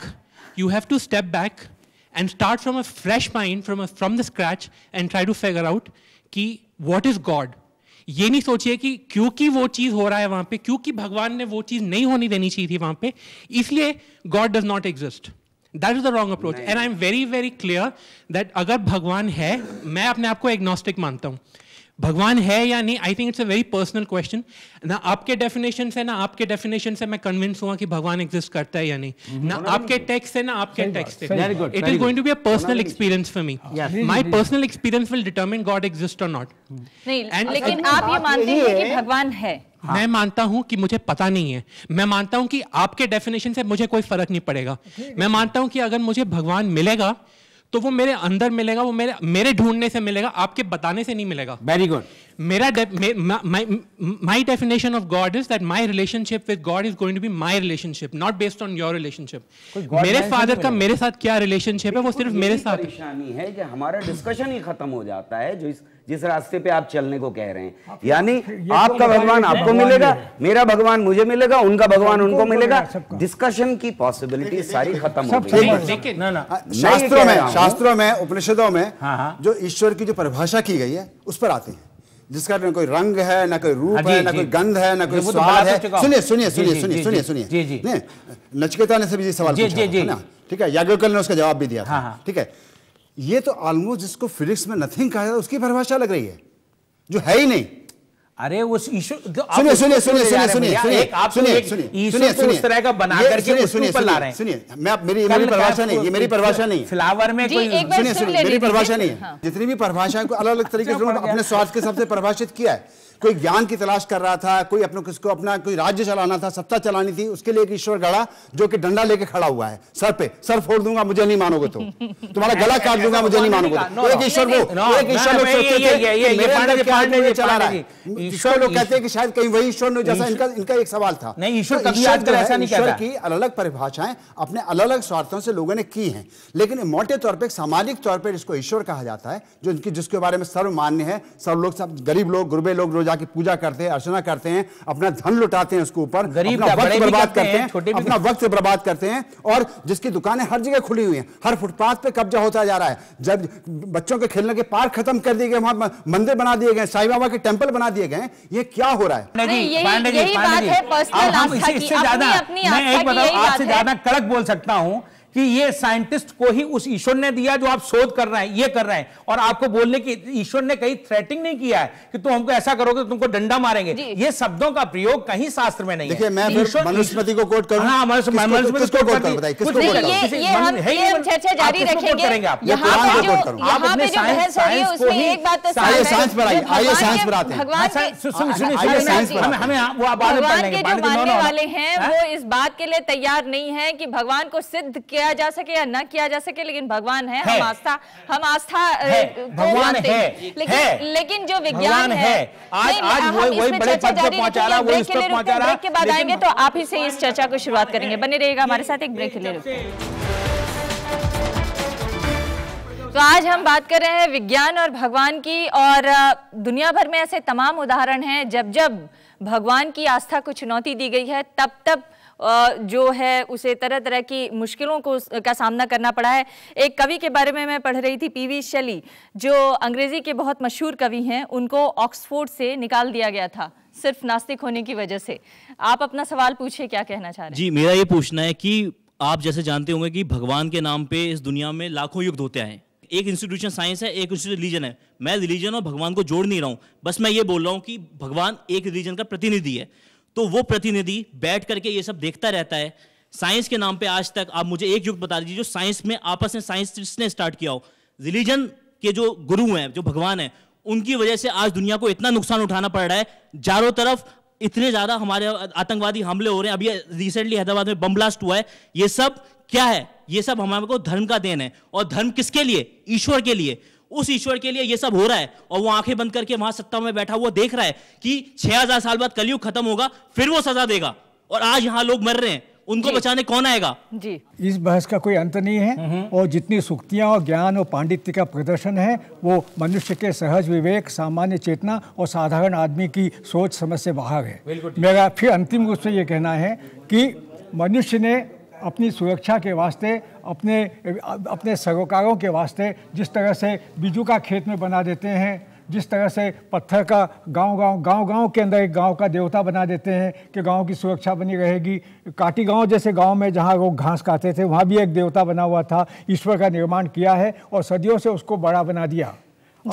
you have to step back and start from a fresh mind from a, from the scratch and try to figure out कि what is god ये नहीं सोचिए कि क्योंकि वो चीज हो रहा है वहां पे क्योंकि भगवान ने वो चीज नहीं होनी देनी चाहिए थी वहां पे इसलिए God does not exist that is the wrong approach and I am very very clear that अगर भगवान है मैं अपने आप को एग्नोस्टिक मानता हूं भगवान है या नहीं I think it's a very personal question ना आपके डेफिनेशन से ना आपके डेफिनेशन से मैं कन्विंस हुआ कि भगवान एग्जिस्ट करता है या नहीं हम्म। ना आपके टेक्स्ट से ना आपके टेक्स्ट से it is going to be a personal experience for me my personal experience will determine God exist और नॉट नहीं लेकिन आप ये मानते हैं कि भगवान है हाँ. मैं मानता हूं कि मुझे पता नहीं है मैं मानता हूं कि आपके डेफिनेशन से मुझे कोई फर्क नहीं पड़ेगा मैं मानता हूं कि अगर मुझे भगवान मिलेगा तो वो मेरे अंदर मिलेगा वो मेरे मेरे ढूंढने से मिलेगा आपके बताने से नहीं मिलेगा वेरी गुड मेरा my definition of God is that my relationship with God is going to be my relationship not based on your relationship मेरे फादर का मेरे साथ क्या रिलेशनशिप है वो सिर्फ मेरे साथ है कि हमारा डिस्कशन ही खत्म हो जाता है जो इस जिस रास्ते पे आप चलने को कह रहे हैं यानी तो आपका भगवान आपको मिलेगा मेरा भगवान मुझे मिलेगा उनका भगवान उनको मिलेगा डिस्कशन की पॉसिबिलिटी सारी खत्म हो गई हाँ, शास्त्रों में शास्त्रों में उपनिषदों में हाँ, हाँ। जो ईश्वर की जो परिभाषा की गई है उस पर आते हैं जिसका ना कोई रंग है ना कोई रूप है ना कोई गंध है ना कोई तो स्वाद है तो सुनिए सुनिए सुनिए सुनिए सुनिए सुनिए नचकेता ने से भी सवाल पूछा ठीक है यागकल ने उसका जवाब भी दिया ठीक है ये तो ऑलमोस्ट जिसको फिजिक्स में नथिंग कहा जाता उसकी परिभाषा लग रही है जो है ही नहीं अरे उस सुनिए सुनिए सुनिए सुनिए सुनिए सुनिए सुनिए सुनिए सुनिए इस तरह का बना करके सुनिए हैं सुनिए मैं आप मेरी मेरी परिभाषा नहीं ये मेरी परिभाषा नहीं फ्लावर में कोई सुनिए सुनिए मेरी परिभाषा नहीं है हाँ। जितनी भी परिभाषाएं को अलग अलग अच्छा, तरीके से अच्छा, अपने स्वार्थ के हिसाब से परिभाषित किया है कोई ज्ञान की तलाश कर रहा था कोई अपने किसको अपना कोई राज्य चलाना था सत्ता चलानी थी उसके लिए एक ईश्वर गढ़ा जो कि डंडा लेके खड़ा हुआ है सर पे सर फोड़ दूंगा मुझे नहीं मानोगे तो तुम्हारा गला काट दूंगा मुझे नहीं मानोगे तो तो। एक ईश्वर को एक ईश्वर लोग सोचते थे चला रहा है ईश्वर लोग कहते हैं कि शायद कहीं वही ईश्वर ने जैसा इनका इनका एक सवाल था नहीं ईश्वर तो कभी ऐसा नहीं ईश्वर की अलग अलग परिभाषाएं अपने अलग अलग स्वार्थों से लोगों ने की है लेकिन मोटे तौर पर सामाजिक तौर पर इसको ईश्वर कहा जाता है जो इनकी जिसके बारे में सर्व मान्य है सर्व लोग सब गरीब लोग गुरबे लोग रोज जाके पूजा करते हैं अर्चना करते हैं अपना धन लुटाते हैं उसके ऊपर बर्बाद करते हैं अपना वक्त बर्बाद करते हैं और जिसकी दुकानें हर जगह खुली हुई है हर फुटपाथ पे कब्जा होता जा रहा है जब बच्चों के खेलने के पार्क खत्म कर दिए गए वहां मंदिर बना दिए गए साई बाबा के टेम्पल बना दिए गए ये क्या हो रहा है ज्यादा कड़क बोल सकता हूँ कि ये साइंटिस्ट को ही उस ईश्वर ने दिया जो आप शोध कर रहे हैं ये कर रहे हैं और आपको बोलने की ईश्वर ने कहीं थ्रेटिंग नहीं किया है कि तुम हमको ऐसा करोगे तो तुमको डंडा मारेंगे ये शब्दों का प्रयोग कहीं शास्त्र में नहीं है मैं मनुस्मृति को कोट करूं हां मनुस्मृति को कोट कर बताइए किसको कोट ये हम जारी रखेंगे यहां पे जो है उसमें एक बात तो साइंस पर आइए आइए साइंस पर आते हैं भगवान अच्छा, हमें हमें वो बाद में पढ़ेंगे जो मानने वाले हैं हाँ? वो इस बात के लिए तैयार नहीं है कि भगवान को सिद्ध किया जा सके या न किया जा सके लेकिन भगवान है, है हम आस्था हम आस्था है, भगवान है, लेकिन है, लेकिन जो विज्ञान है, आज आज वही बड़े पहुंचा रहा वही ब्रेक के बाद आएंगे तो आप ही से इस चर्चा को शुरुआत करेंगे बने रहेगा हमारे साथ एक ब्रेक के लिए तो आज हम बात कर रहे हैं विज्ञान और भगवान की और दुनिया भर में ऐसे तमाम उदाहरण हैं जब जब भगवान की आस्था को चुनौती दी गई है तब तब जो है उसे तरह तरह की मुश्किलों को का सामना करना पड़ा है एक कवि के बारे में मैं पढ़ रही थी पीवी शैली जो अंग्रेज़ी के बहुत मशहूर कवि हैं उनको ऑक्सफोर्ड से निकाल दिया गया था सिर्फ नास्तिक होने की वजह से आप अपना सवाल पूछिए क्या कहना चाह रहे हैं जी मेरा ये पूछना है कि आप जैसे जानते होंगे कि भगवान के नाम पे इस दुनिया में लाखों युद्ध होते हैं एक इंस्टीट्यूशन साइंस है एक रिलीजन है मैं रिलीजन और भगवान को जोड़ नहीं रहा हूँ बस मैं ये बोल रहा हूँ कि भगवान एक रिलीजन का प्रतिनिधि है तो वो प्रतिनिधि बैठ करके ये सब देखता रहता है साइंस के नाम पे आज तक आप मुझे एक युग बता दीजिए जो साइंस में आपस में साइंसिस्ट ने स्टार्ट किया हो रिलीजन के जो गुरु हैं जो भगवान हैं उनकी वजह से आज दुनिया को इतना नुकसान उठाना पड़ रहा है चारों तरफ इतने ज़्यादा हमारे आतंकवादी हमले हो रहे हैं अभी रिसेंटली हैदराबाद में बम ब्लास्ट हुआ है ये सब क्या है ये सब हमारे को धर्म का देन है और धर्म किसके लिए ईश्वर के लिए उस ईश्वर के लिए ये सब हो रहा है और वो आंखें बंद करके वहां सत्ता में बैठा हुआ देख रहा है कि छह हजार साल बाद कलयुग खत्म होगा फिर वो सजा देगा और आज यहाँ लोग मर रहे हैं उनको बचाने कौन आएगा जी इस बहस का कोई अंत नहीं है नहीं। हम्म। और जितनी सुक्तियाँ और ज्ञान और पांडित्य का प्रदर्शन है वो मनुष्य के सहज विवेक सामान्य चेतना और साधारण आदमी की सोच समझ से बाहर है मेरा फिर अंतिम रूप से ये कहना है कि मनुष्य ने अपनी सुरक्षा के वास्ते अपने अपने सरोकारों के वास्ते जिस तरह से बीजू का खेत में बना देते हैं जिस तरह से पत्थर का गांव गांव गांव गांव के अंदर एक गांव का देवता बना देते हैं कि गांव की सुरक्षा बनी रहेगी काटी गांव जैसे गांव में जहां लोग घास काटते थे वहां भी एक देवता बना हुआ था ईश्वर का निर्माण किया है और सदियों से उसको बड़ा बना दिया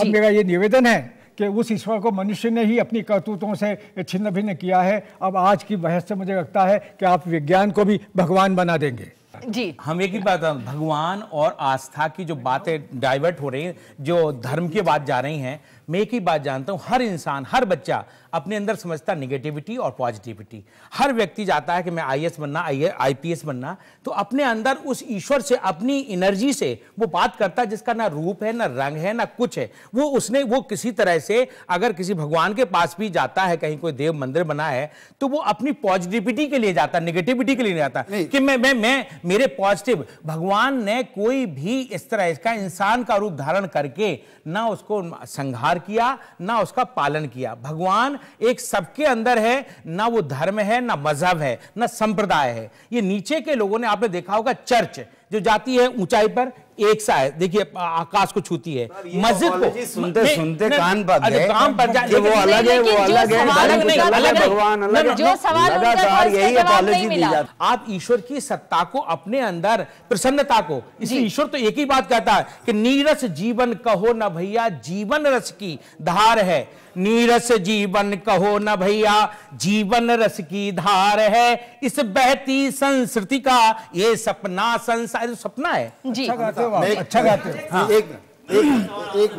अब मेरा ये निवेदन है कि उस ईश्वर को मनुष्य ने ही अपनी करतूतों से छिन्न भिन्न किया है अब आज की बहस से मुझे लगता है कि आप विज्ञान को भी भगवान बना देंगे जी हम एक ही बात भगवान और आस्था की जो बातें डाइवर्ट हो रही हैं जो धर्म की बात जा रही हैं मैं एक ही बात जानता हूँ हर इंसान हर बच्चा अपने अंदर समझता निगेटिविटी और पॉजिटिविटी हर व्यक्ति जाता है कि मैं आई बनना आई आईपीएस बनना तो अपने अंदर उस ईश्वर से अपनी एनर्जी से वो बात करता है जिसका ना रूप है ना रंग है ना कुछ है वो उसने वो किसी तरह से अगर किसी भगवान के पास भी जाता है कहीं कोई देव मंदिर बना है तो वो अपनी पॉजिटिविटी के लिए जाता है निगेटिविटी के लिए जाता कि मैं मैं मैं मेरे पॉजिटिव भगवान ने कोई भी इस तरह इसका इंसान का रूप धारण करके ना उसको संहार किया ना उसका पालन किया भगवान एक सबके अंदर है ना वो धर्म है ना मजहब है ना संप्रदाय है ये नीचे के लोगों ने आपने देखा होगा चर्च जो जाती है ऊंचाई पर एक सा है देखिए आकाश को छूती है मस्जिद को सुनते सुनते कान पक गए कान पक जाए वो अलग है वो अलग है अलग नहीं अलग भगवान अलग जो सवाल लगातार यही अपोलॉजी दी जाती है आप ईश्वर की सत्ता को अपने अंदर प्रसन्नता को इसलिए ईश्वर तो एक ही बात कहता है कि नीरस जीवन कहो ना भैया जीवन रस की धार है नीरस जीवन कहो न भैया जीवन रस की धार है इस बहती संस्कृति का ये सपना संसार सपना है जी अच्छा हाँ। अच्छा गाते हाँ। एक एक एक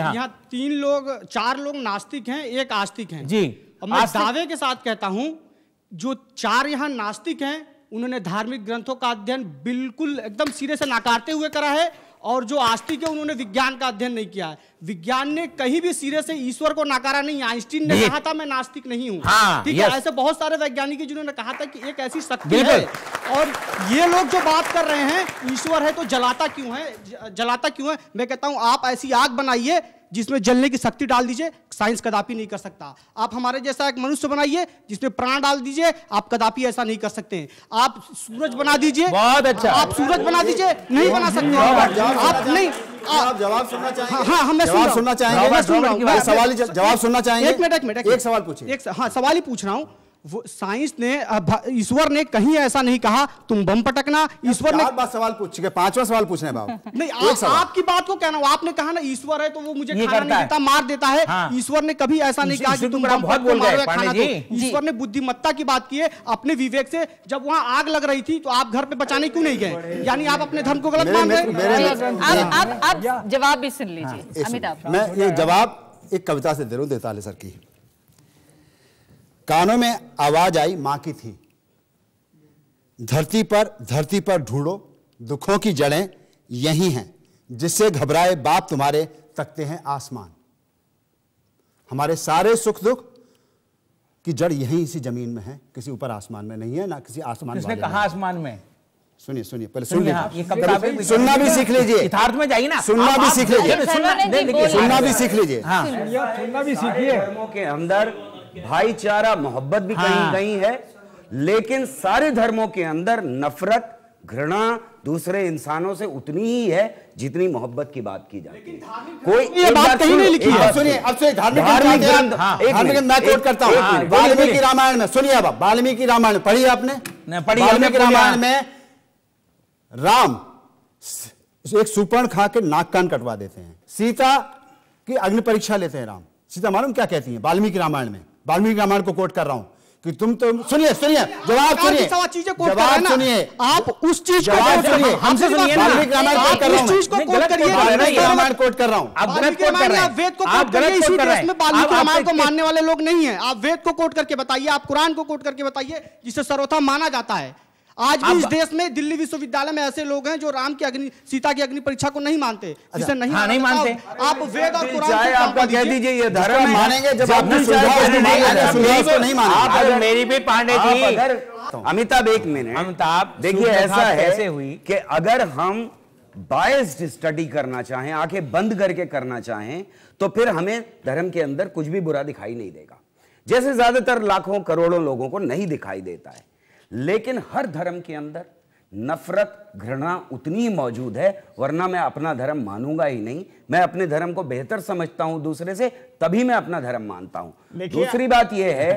है तीन लोग चार लोग नास्तिक है एक आस्तिक है जी और मैं दावे के साथ कहता हूँ जो चार यहाँ नास्तिक है उन्होंने धार्मिक ग्रंथों का अध्ययन बिल्कुल एकदम सिरे से नकारते हुए करा है और जो आस्तिक है उन्होंने विज्ञान का अध्ययन नहीं किया है विज्ञान ने कहीं भी सिरे से ईश्वर को नकारा नहीं आइंस्टीन ने कहा था मैं नास्तिक नहीं हूँ हाँ, ठीक है ऐसे बहुत सारे वैज्ञानिक जिन्होंने कहा था कि एक ऐसी शक्ति है और ये लोग जो बात कर रहे हैं ईश्वर है तो जलाता क्यों है जलाता क्यों है मैं कहता हूँ आप ऐसी आग बनाइए जिसमें जलने की शक्ति डाल दीजिए साइंस कदापि नहीं कर सकता आप हमारे जैसा एक मनुष्य बनाइए जिसमें प्राण डाल दीजिए आप कदापि ऐसा नहीं कर सकते आप सूरज बना दीजिए बहुत अच्छा आप सूरज बना दीजिए नहीं बना सकते अच्छा। आप नहीं आप जवाब सुनना चाहेंगे हाँ हाँ मैं जवाब सुनना चाहेंगे एक मिनट एक मिनट एक सवाल एक हाँ सवाल ही पूछ रहा हूँ वो साइंस ने ईश्वर ने कहीं ऐसा नहीं कहा तुम बम पटकना ईश्वर ने बात सवाल पूछ के पांचवा सवाल पूछने बाबू नहीं आ, आपकी बात को कहना आपने कहा ना ईश्वर है तो वो मुझे खाना नहीं देता मार देता है हाँ। ईश्वर हाँ। ने कभी ऐसा नहीं कहा कि तुम तो बहुत बोल रहे खाना दो ईश्वर ने बुद्धिमत्ता की बात की है अपने विवेक से जब वहाँ आग लग रही थी तो आप घर पे बचाने क्यों नहीं गए यानी आप अपने धर्म को गलत मान रहे हाँ। जवाब भी सुन लीजिए हाँ, मैं ये जवाब एक कविता से दे देता सर की कानों में आवाज आई माँ की थी धरती पर धरती पर ढूंढो दुखों की जड़ें यही हैं जिससे घबराए बाप तुम्हारे तकते हैं आसमान हमारे सारे सुख दुख की जड़ यही इसी जमीन में है किसी ऊपर आसमान में नहीं है ना किसी आसमान में कहा आसमान में सुनिए सुनिए पहले सुन लीजिए हाँ, सुनना भी सीख लीजिए यथार्थ में जाइए ना सुनना भी सीख लीजिए सुनना भी सीख लीजिए हाँ। सुनना भी सीखिए के अंदर भाईचारा मोहब्बत भी हाँ। कहीं कहीं है लेकिन सारे धर्मों के अंदर नफरत घृणा दूसरे इंसानों से उतनी ही है जितनी मोहब्बत की बात की जाती है कोई ये बात कहीं नहीं लिखी है सुनिए अब सुनिए धार्मिक धार्मिक हाँ, मैं कोट करता हूँ वाल्मीकि रामायण में सुनिए अब वाल्मीकि रामायण पढ़ी आपने पढ़ी वाल्मीकि रामायण में हाँ। राम एक सुपर्ण खा के नाक कान कटवा देते हैं सीता की अग्नि परीक्षा लेते हैं राम सीता मालूम क्या कहती है वाल्मीकि रामायण में वाल्मीकि रामायण को कोट कर रहा हूं कि तुम तो सुनिए सुनिए जवाब सुनिए जवाब सुनिए आप उस चीज जवाब सुनिए हमसे सुनिए रामायण कोट कर रहा हूं आप गलत कोट कर रहे हैं वेद को कोट कर रामायण को मानने वाले लोग नहीं है आप वेद को कोट करके बताइए आप कुरान को कोट करके बताइए जिसे सर्वथा माना जाता है आज भी इस देश में दिल्ली विश्वविद्यालय में ऐसे लोग हैं जो राम की अग्नि सीता की अग्नि परीक्षा को नहीं मानते अच्छा। जिसे नहीं हाँ, नहीं मानते आप वेद और कुरान आपका कह दीजिए ये धर्म मानेंगे जब आप मेरी भी पांडे जी तो अमिताभ एक मिनट अमिताभ देखिए ऐसा ऐसे हुई कि अगर हम बायस्ड स्टडी करना चाहें आंखें बंद करके करना चाहें तो फिर हमें धर्म के अंदर कुछ भी बुरा दिखाई नहीं देगा जैसे ज्यादातर लाखों करोड़ों लोगों को नहीं दिखाई देता है लेकिन हर धर्म के अंदर नफरत घृणा उतनी मौजूद है वरना मैं अपना धर्म मानूंगा ही नहीं मैं अपने धर्म को बेहतर समझता हूं दूसरे से तभी मैं अपना धर्म मानता हूं दूसरी बात यह है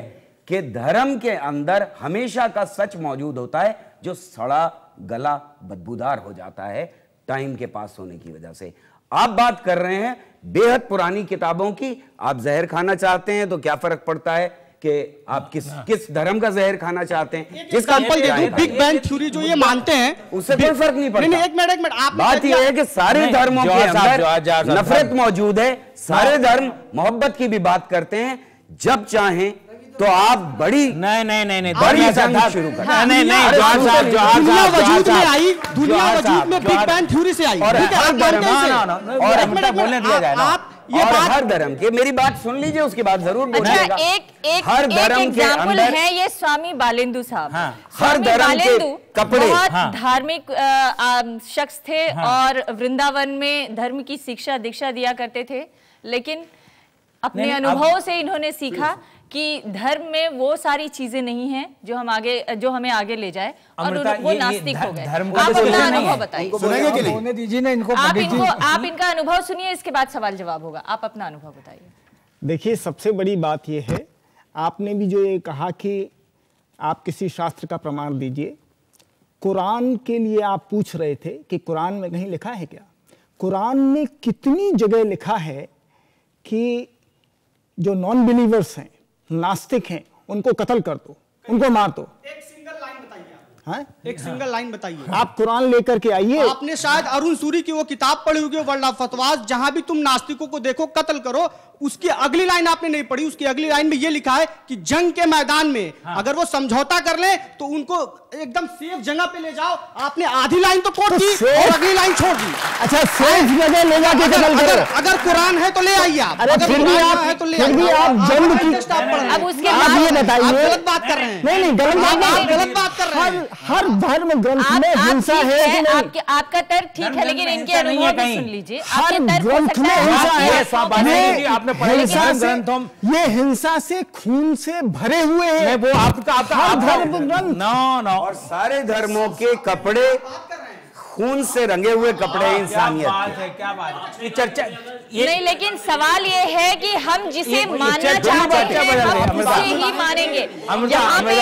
कि धर्म के अंदर हमेशा का सच मौजूद होता है जो सड़ा गला बदबूदार हो जाता है टाइम के पास होने की वजह से आप बात कर रहे हैं बेहद पुरानी किताबों की आप जहर खाना चाहते हैं तो क्या फर्क पड़ता है कि आप किस हाँ। किस धर्म का जहर खाना चाहते हैं जिसका बिग बैंग थ्योरी जो ये मानते हैं उससे कोई फर्क नहीं पड़ता नहीं, एक मिनट एक मिनट आप बात यह है कि सारे धर्मों के अंदर नफरत मौजूद है सारे हाँ। धर्म मोहब्बत की भी बात करते हैं जब चाहें तो आप बड़ी नहीं नहीं नहीं नहीं बड़ी शुरू कर नहीं नहीं जवाहर साहब जवाहर साहब वजूद में आई दुनिया वजूद में बिग बैंग थ्योरी से आई और हाँ, एक मिनट बोलने दिया जाए आप ये और बात हर धर्म के मेरी बात सुन लीजिए उसके बाद जरूर अच्छा, एक एक हर धर्म के अंदर है ये स्वामी बालेंदु साहब हाँ, हर धर्म के कपड़े बहुत हाँ, धार्मिक शख्स थे हाँ, और वृंदावन में धर्म की शिक्षा दीक्षा दिया करते थे लेकिन अपने अनुभव से इन्होंने सीखा कि धर्म में वो सारी चीजें नहीं हैं जो हम आगे जो हमें आगे ले जाए और वो नास्तिक हो गए आप तो अपना अनुभव बताइए आप इनको आप इनका अनुभव सुनिए इसके बाद सवाल जवाब होगा आप अपना अनुभव बताइए देखिए सबसे बड़ी बात यह है आपने भी जो ये कहा कि आप किसी शास्त्र का प्रमाण दीजिए कुरान के लिए आप पूछ रहे थे कि कुरान में कहीं लिखा है क्या कुरान में कितनी जगह लिखा है कि जो नॉन बिलीवर्स हैं नास्तिक हैं उनको कत्ल कर दो उनको मार दो एक सिंगल लाइन बताइए सिंगल लाइन हाँ? बताइए आप कुरान लेकर के आइए आपने शायद अरुण सूरी की वो किताब पढ़ी होगी वर्ल्ड ऑफ फतवाज जहां भी तुम नास्तिकों को देखो कत्ल करो उसकी अगली लाइन आपने नहीं पढ़ी उसकी अगली लाइन में ये लिखा है कि जंग के मैदान में हाँ। अगर वो समझौता कर ले तो उनको एकदम सेफ जगह पे ले जाओ आपने आधी लाइन तो कोट की तो और अगली लाइन छोड़ दी अच्छा सेफ जगह ले जाके अगर, अगर, अगर अगर कुरान है तो ले आइए आप अगर फिर भी आप है तो ले आइए आप जंग की अब उसके बाद ये बताइए गलत बात कर रहे हैं नहीं नहीं गलत बात आप गलत बात कर रहे हैं हर धर्म ग्रंथ में हिंसा है आपका तर्क ठीक है लेकिन इनके अनुभव सुन लीजिए आपके तर्क में हिंसा है आपने हिंसा ग्रंथों ये हिंसा से खून से भरे हुए हैं वो आपका आपका धर्म ग्रंथ ना ना और सारे धर्मों के कपड़े खून से रंगे हुए कपड़े हाँ, इंसानियत क्या बात है क्या बात है चर्चा ये नहीं लेकिन सवाल ये है कि हम जिसे मानना चाहते हैं हम उसे ही मानेंगे यहाँ पे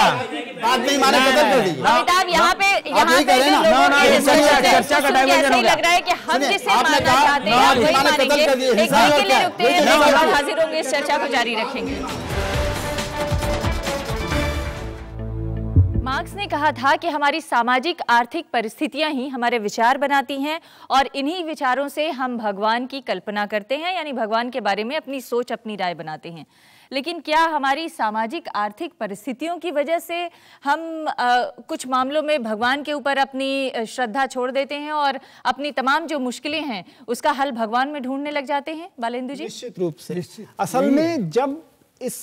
तो अमिताभ यहाँ पे यहाँ पे चर्चा का डाइवर्जन हो लग रहा है कि हम जिसे मानना चाहते हैं वही मानेंगे एक के लिए रुकते हैं हाजिर होंगे इस चर्चा को जारी रखेंगे मार्क्स ने कहा था कि हमारी सामाजिक आर्थिक परिस्थितियां ही हमारे विचार बनाती हैं और इन्हीं विचारों से हम भगवान की कल्पना करते हैं यानी भगवान के बारे में अपनी सोच अपनी राय बनाते हैं लेकिन क्या हमारी सामाजिक आर्थिक परिस्थितियों की वजह से हम आ, कुछ मामलों में भगवान के ऊपर अपनी श्रद्धा छोड़ देते हैं और अपनी तमाम जो मुश्किलें हैं उसका हल भगवान में ढूंढने लग जाते हैं बालेंदु जी निश्चित रूप से असल में जब इस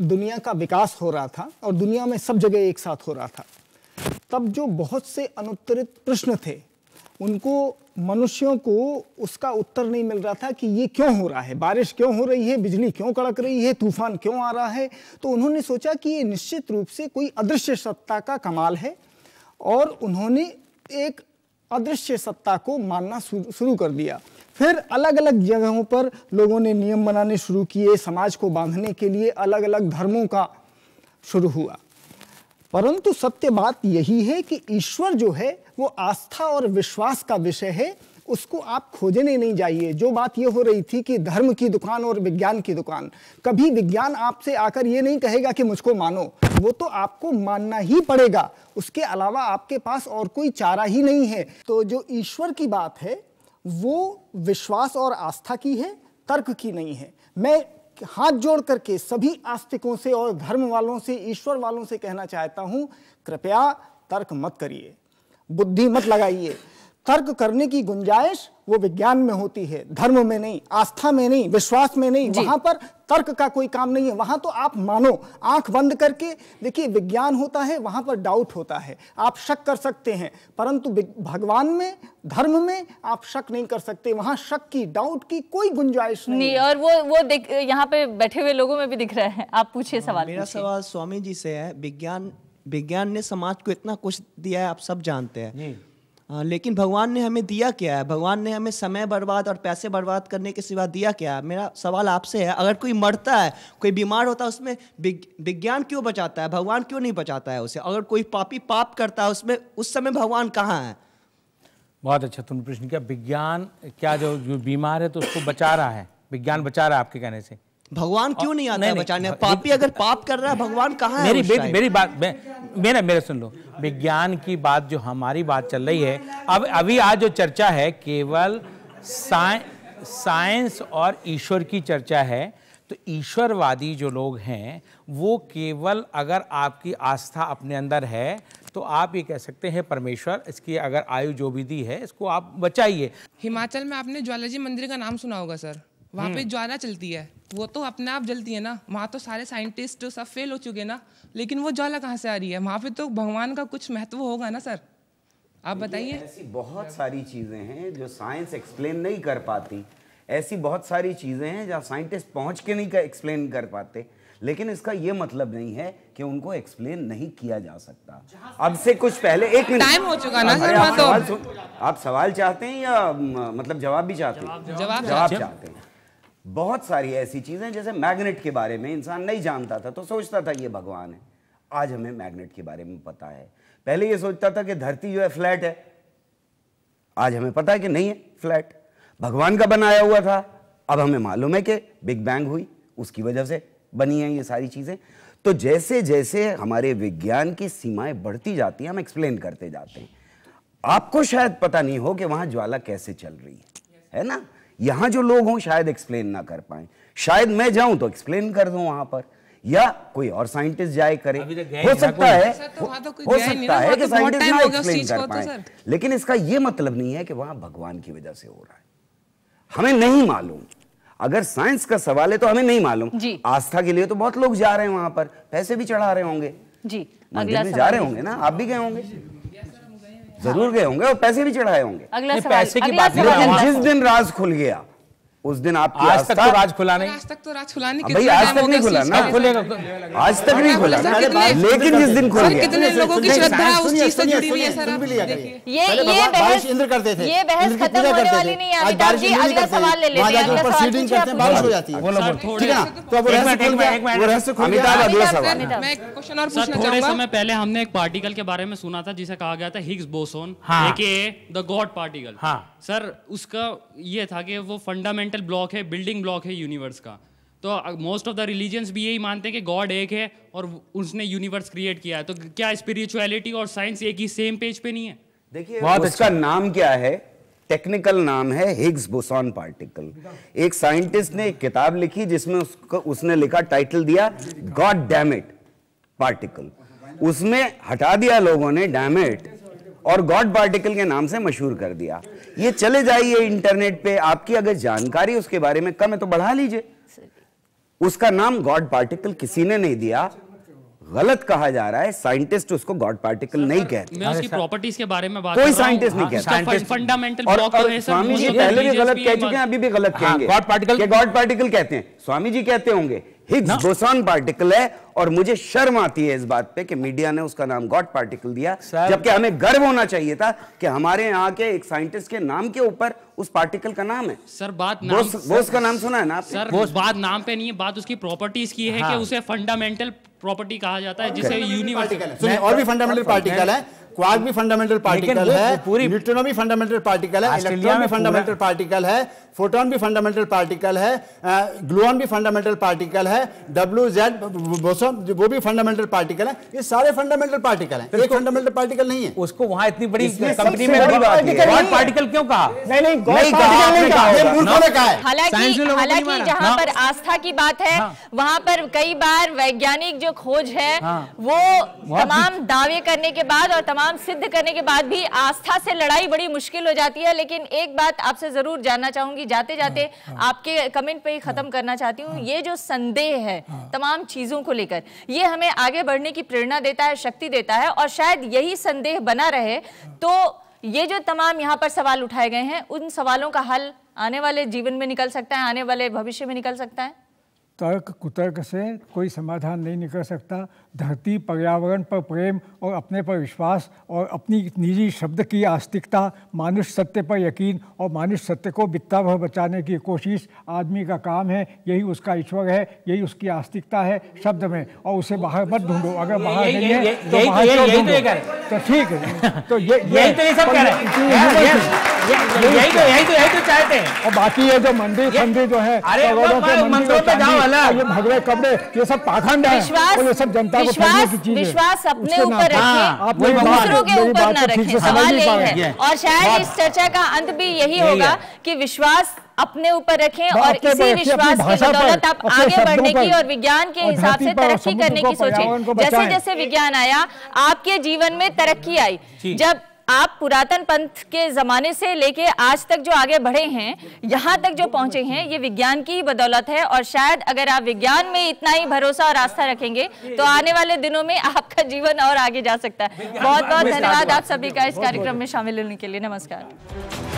दुनिया का विकास हो रहा था और दुनिया में सब जगह एक साथ हो रहा था तब जो बहुत से अनुत्तरित प्रश्न थे उनको मनुष्यों को उसका उत्तर नहीं मिल रहा था कि ये क्यों हो रहा है बारिश क्यों हो रही है बिजली क्यों कड़क रही है तूफान क्यों आ रहा है तो उन्होंने सोचा कि ये निश्चित रूप से कोई अदृश्य सत्ता का कमाल है और उन्होंने एक अदृश्य सत्ता को मानना शुरू कर दिया फिर अलग अलग जगहों पर लोगों ने नियम बनाने शुरू किए समाज को बांधने के लिए अलग अलग धर्मों का शुरू हुआ परंतु सत्य बात यही है कि ईश्वर जो है वो आस्था और विश्वास का विषय है उसको आप खोजने नहीं जाइए जो बात ये हो रही थी कि धर्म की दुकान और विज्ञान की दुकान कभी विज्ञान आपसे आकर ये नहीं कहेगा कि मुझको मानो वो तो आपको मानना ही पड़ेगा उसके अलावा आपके पास और कोई चारा ही नहीं है तो जो ईश्वर की बात है वो विश्वास और आस्था की है तर्क की नहीं है मैं हाथ जोड़ करके सभी आस्तिकों से और धर्म वालों से ईश्वर वालों से कहना चाहता हूं कृपया तर्क मत करिए बुद्धि मत लगाइए तर्क करने की गुंजाइश वो विज्ञान में होती है धर्म में नहीं आस्था में नहीं विश्वास में नहीं वहां पर तर्क का कोई काम नहीं है वहां तो आप मानो आंख बंद करके देखिए विज्ञान होता है वहां पर डाउट होता है आप शक कर सकते हैं परंतु भगवान में धर्म में आप शक नहीं कर सकते वहां शक की डाउट की कोई गुंजाइश नहीं, नहीं और वो वो यहाँ पे बैठे हुए लोगों में भी दिख रहे हैं आप पूछिए हाँ, सवाल मेरा सवाल स्वामी जी से है विज्ञान विज्ञान ने समाज को इतना कुछ दिया है आप सब जानते हैं लेकिन भगवान ने हमें दिया क्या है भगवान ने हमें समय बर्बाद और पैसे बर्बाद करने के सिवा दिया क्या है मेरा सवाल आपसे है अगर कोई मरता है कोई बीमार होता है उसमें विज्ञान क्यों बचाता है भगवान क्यों नहीं बचाता है उसे अगर कोई पापी पाप करता है उसमें उस समय भगवान कहाँ है बहुत अच्छा तुमने प्रश्न किया विज्ञान क्या जो, जो बीमार है तो उसको बचा रहा है विज्ञान बचा रहा है आपके कहने से भगवान क्यों नहीं आता नहीं, बचाने नहीं, पापी अगर पाप कर रहा है भगवान कहाँ मेरी है मेरी बात मैं मेरा मेरा सुन लो विज्ञान की बात जो हमारी बात चल रही है अब अभी आज जो चर्चा है केवल साइंस और ईश्वर की चर्चा है तो ईश्वरवादी जो लोग हैं वो केवल अगर आपकी आस्था अपने अंदर है तो आप ये कह सकते हैं परमेश्वर इसकी अगर आयु जो भी दी है इसको आप बचाइए हिमाचल में आपने ज्वालाजी मंदिर का नाम सुना होगा सर वहाँ पे हम्म। ज्वाला चलती है वो तो अपने आप जलती है ना वहाँ तो सारे साइंटिस्ट सब फेल हो चुके ना लेकिन वो ज्वाला कहाँ से आ रही है वहाँ पे तो भगवान का कुछ महत्व होगा ना सर आप बताइए ऐसी बहुत सारी चीज़ें हैं जो साइंस एक्सप्लेन नहीं कर पाती ऐसी बहुत सारी चीज़ें हैं जहाँ साइंटिस्ट पहुँच के नहीं एक्सप्लेन कर पाते लेकिन इसका ये मतलब नहीं है कि उनको एक्सप्लेन नहीं किया जा सकता अब से कुछ पहले एक मिनट टाइम हो चुका ना सर तो। आप सवाल चाहते हैं या मतलब जवाब भी चाहते हैं जवाब चाहते हैं बहुत सारी ऐसी चीज़ें जैसे मैग्नेट के बारे में इंसान नहीं जानता था तो सोचता था ये भगवान है आज हमें मैग्नेट के बारे में पता है पहले ये सोचता था कि धरती जो है फ्लैट है आज हमें पता है कि नहीं है फ्लैट भगवान का बनाया हुआ था अब हमें मालूम है कि बिग बैंग हुई उसकी वजह से बनी है ये सारी चीज़ें तो जैसे जैसे हमारे विज्ञान की सीमाएं बढ़ती जाती हैं हम एक्सप्लेन करते जाते हैं आपको शायद पता नहीं हो कि वहां ज्वाला कैसे चल रही है है ना यहां जो लोग हों शायद एक्सप्लेन ना कर पाए शायद मैं जाऊं तो एक्सप्लेन कर दूं वहां पर या कोई और साइंटिस्ट जाए करे तो हो सकता है तो हो तो सकता है कि साइंटिस्ट तो ना एक्सप्लेन कर पाए लेकिन इसका यह मतलब नहीं है कि वहां भगवान की वजह से हो रहा है हमें नहीं मालूम अगर साइंस का सवाल है तो हमें नहीं मालूम आस्था के लिए तो बहुत लोग जा रहे हैं वहां पर पैसे भी चढ़ा रहे होंगे जी अगला जा रहे होंगे ना आप भी गए होंगे जरूर गए होंगे और पैसे भी चढ़ाए होंगे पैसे की बात जिस दिन राज खुल गया उस दिन आप तो आज तक तो राज खुला नहीं हाँ आज तक तो राज खुला नहीं भाई आज तक नहीं खुला ना खुलेगा आज तक नहीं खुला लेकिन जिस दिन खुल गया कितने लोगों की श्रद्धा उस चीज से जुड़ी हुई है सर आप ये तो ये बहस इंद्र करते थे ये बहस खत्म होने वाली नहीं है अमिताभ जी अगला सवाल ले लेते हैं अगला सवाल करते हैं बारिश हो जाती है बोलो ठीक है तो अब रहस्य खुल गया अमिताभ अगला सवाल मैं क्वेश्चन और पूछना चाहूंगा थोड़े समय पहले हमने एक पार्टिकल के बारे में सुना था जिसे कहा गया था Higgs boson aka the God particle हां सर उसका ये था कि वो फंडामेंटल फंडामेंटल ब्लॉक है बिल्डिंग ब्लॉक है यूनिवर्स का तो मोस्ट ऑफ द रिलीजियंस भी यही मानते हैं कि गॉड एक है और उसने यूनिवर्स क्रिएट किया है तो क्या स्पिरिचुअलिटी और साइंस एक ही सेम पेज पे नहीं है देखिए बहुत इसका अच्छा। नाम क्या है टेक्निकल नाम है हिग्स बोसॉन पार्टिकल एक साइंटिस्ट ने एक किताब लिखी जिसमें उसको उसने लिखा टाइटल दिया गॉड डैमेट पार्टिकल उसमें हटा दिया लोगों ने डैमेट और गॉड पार्टिकल के नाम से मशहूर कर दिया ये चले जाइए इंटरनेट पे आपकी अगर जानकारी उसके बारे में कम है तो बढ़ा लीजिए उसका नाम गॉड पार्टिकल किसी ने नहीं दिया गलत कहा जा रहा है साइंटिस्ट उसको गॉड पार्टिकल नहीं कह रहे मैं उसकी प्रॉपर्टीज अच्छा। के बारे में बात कोई साइंटिस्ट नहीं कह रहा फंडामेंटल और, तो स्वामी जी पहले भी गलत कह चुके हैं अभी भी गलत कहेंगे गॉड पार्टिकल गॉड पार्टिकल कहते हैं स्वामी जी कहते होंगे हिग्स बोसॉन पार्टिकल है और मुझे शर्म आती है इस बात पे कि मीडिया ने उसका नाम गॉड पार्टिकल दिया जबकि हमें गर्व होना चाहिए था कि हमारे यहाँ के एक साइंटिस्ट के नाम के ऊपर उस पार्टिकल का नाम है सर बात नाम बोस, सर, बोस का नाम सुना है ना सर बोस बात नाम पे नहीं है बात उसकी प्रॉपर्टीज की है हाँ। कि उसे फंडामेंटल प्रॉपर्टी कहा जाता है जिसे यूनिवर्सल और भी फंडामेंटल पार्टिकल है क्वार्क भी फंडामेंटल पार्टिकल है पूरी न्यूट्रॉन भी फंडामेंटल पार्टिकल है इलेक्ट्रॉन भी फंडामेंटल पार्टिकल है फोटोन भी फंडामेंटल पार्टिकल है ग्लून भी फंडामेंटल पार्टिकल है डब्ल्यू जेड बोसोन वो भी फंडामेंटल पार्टिकल है ये सारे फंडामेंटल पार्टिकल है एक फंडामेंटल पार्टिकल नहीं है उसको वहां इतनी बड़ी कंपनी में बड़ी बात है। गॉड पार्टिकल क्यों कहा नहीं नहीं गॉड पार्टिकल नहीं कहा मूर्खों ने हाँ। कहा हालांकि हालांकि जहां हाँ। पर आस्था की बात है हाँ। वहां पर कई बार वैज्ञानिक जो खोज है वो तमाम दावे करने के बाद और तमाम नाम सिद्ध करने के बाद भी आस्था से लड़ाई बड़ी मुश्किल हो जाती है लेकिन एक बात आपसे जरूर जानना चाहूंगी जाते जाते हाँ, हाँ, आपके कमेंट पे ही खत्म हाँ, करना चाहती हूँ हाँ। ये जो संदेह है हाँ। तमाम चीजों को लेकर ये हमें आगे बढ़ने की प्रेरणा देता है शक्ति देता है और शायद यही संदेह बना रहे तो ये जो तमाम यहाँ पर सवाल उठाए गए हैं उन सवालों का हल आने वाले जीवन में निकल सकता है आने वाले भविष्य में निकल सकता है तर्क कुतर्क से कोई समाधान नहीं निकल सकता धरती पर्यावरण पर प्रेम और अपने पर विश्वास और अपनी निजी शब्द की आस्तिकता मानुष सत्य पर यकीन और मानुष सत्य को बित्ता भर बचाने की कोशिश आदमी का काम है यही उसका ईश्वर है यही उसकी आस्तिकता है शब्द में और उसे बाहर मत ढूंढो अगर बाहर नहीं है तो तो-, तो, तो, तो ठीक है तो ये यही तो ये सब कह रहे हैं चाहते हैं और बाकी ये जो मंदिर मंदिर जो है काला ये भगवे कपड़े ये सब पाखंड है और ये सब जनता को की चीज विश्वास अपने ऊपर रखें हाँ, दूसरों के ऊपर ना रखें सवाल यही है और शायद इस चर्चा का अंत भी यही होगा कि विश्वास अपने ऊपर रखें और इसी विश्वास की बदौलत आप आगे बढ़ने की और विज्ञान के हिसाब से तरक्की करने की सोचें जैसे जैसे विज्ञान आया आपके जीवन में तरक्की आई जब आप पुरातन पंथ के ज़माने से लेके आज तक जो आगे बढ़े हैं यहाँ तक जो पहुँचे हैं ये विज्ञान की ही बदौलत है और शायद अगर आप विज्ञान में इतना ही भरोसा और आस्था रखेंगे तो आने वाले दिनों में आपका जीवन और आगे जा सकता है बहुत बहुत धन्यवाद आप सभी का इस कार्यक्रम में शामिल होने के लिए नमस्कार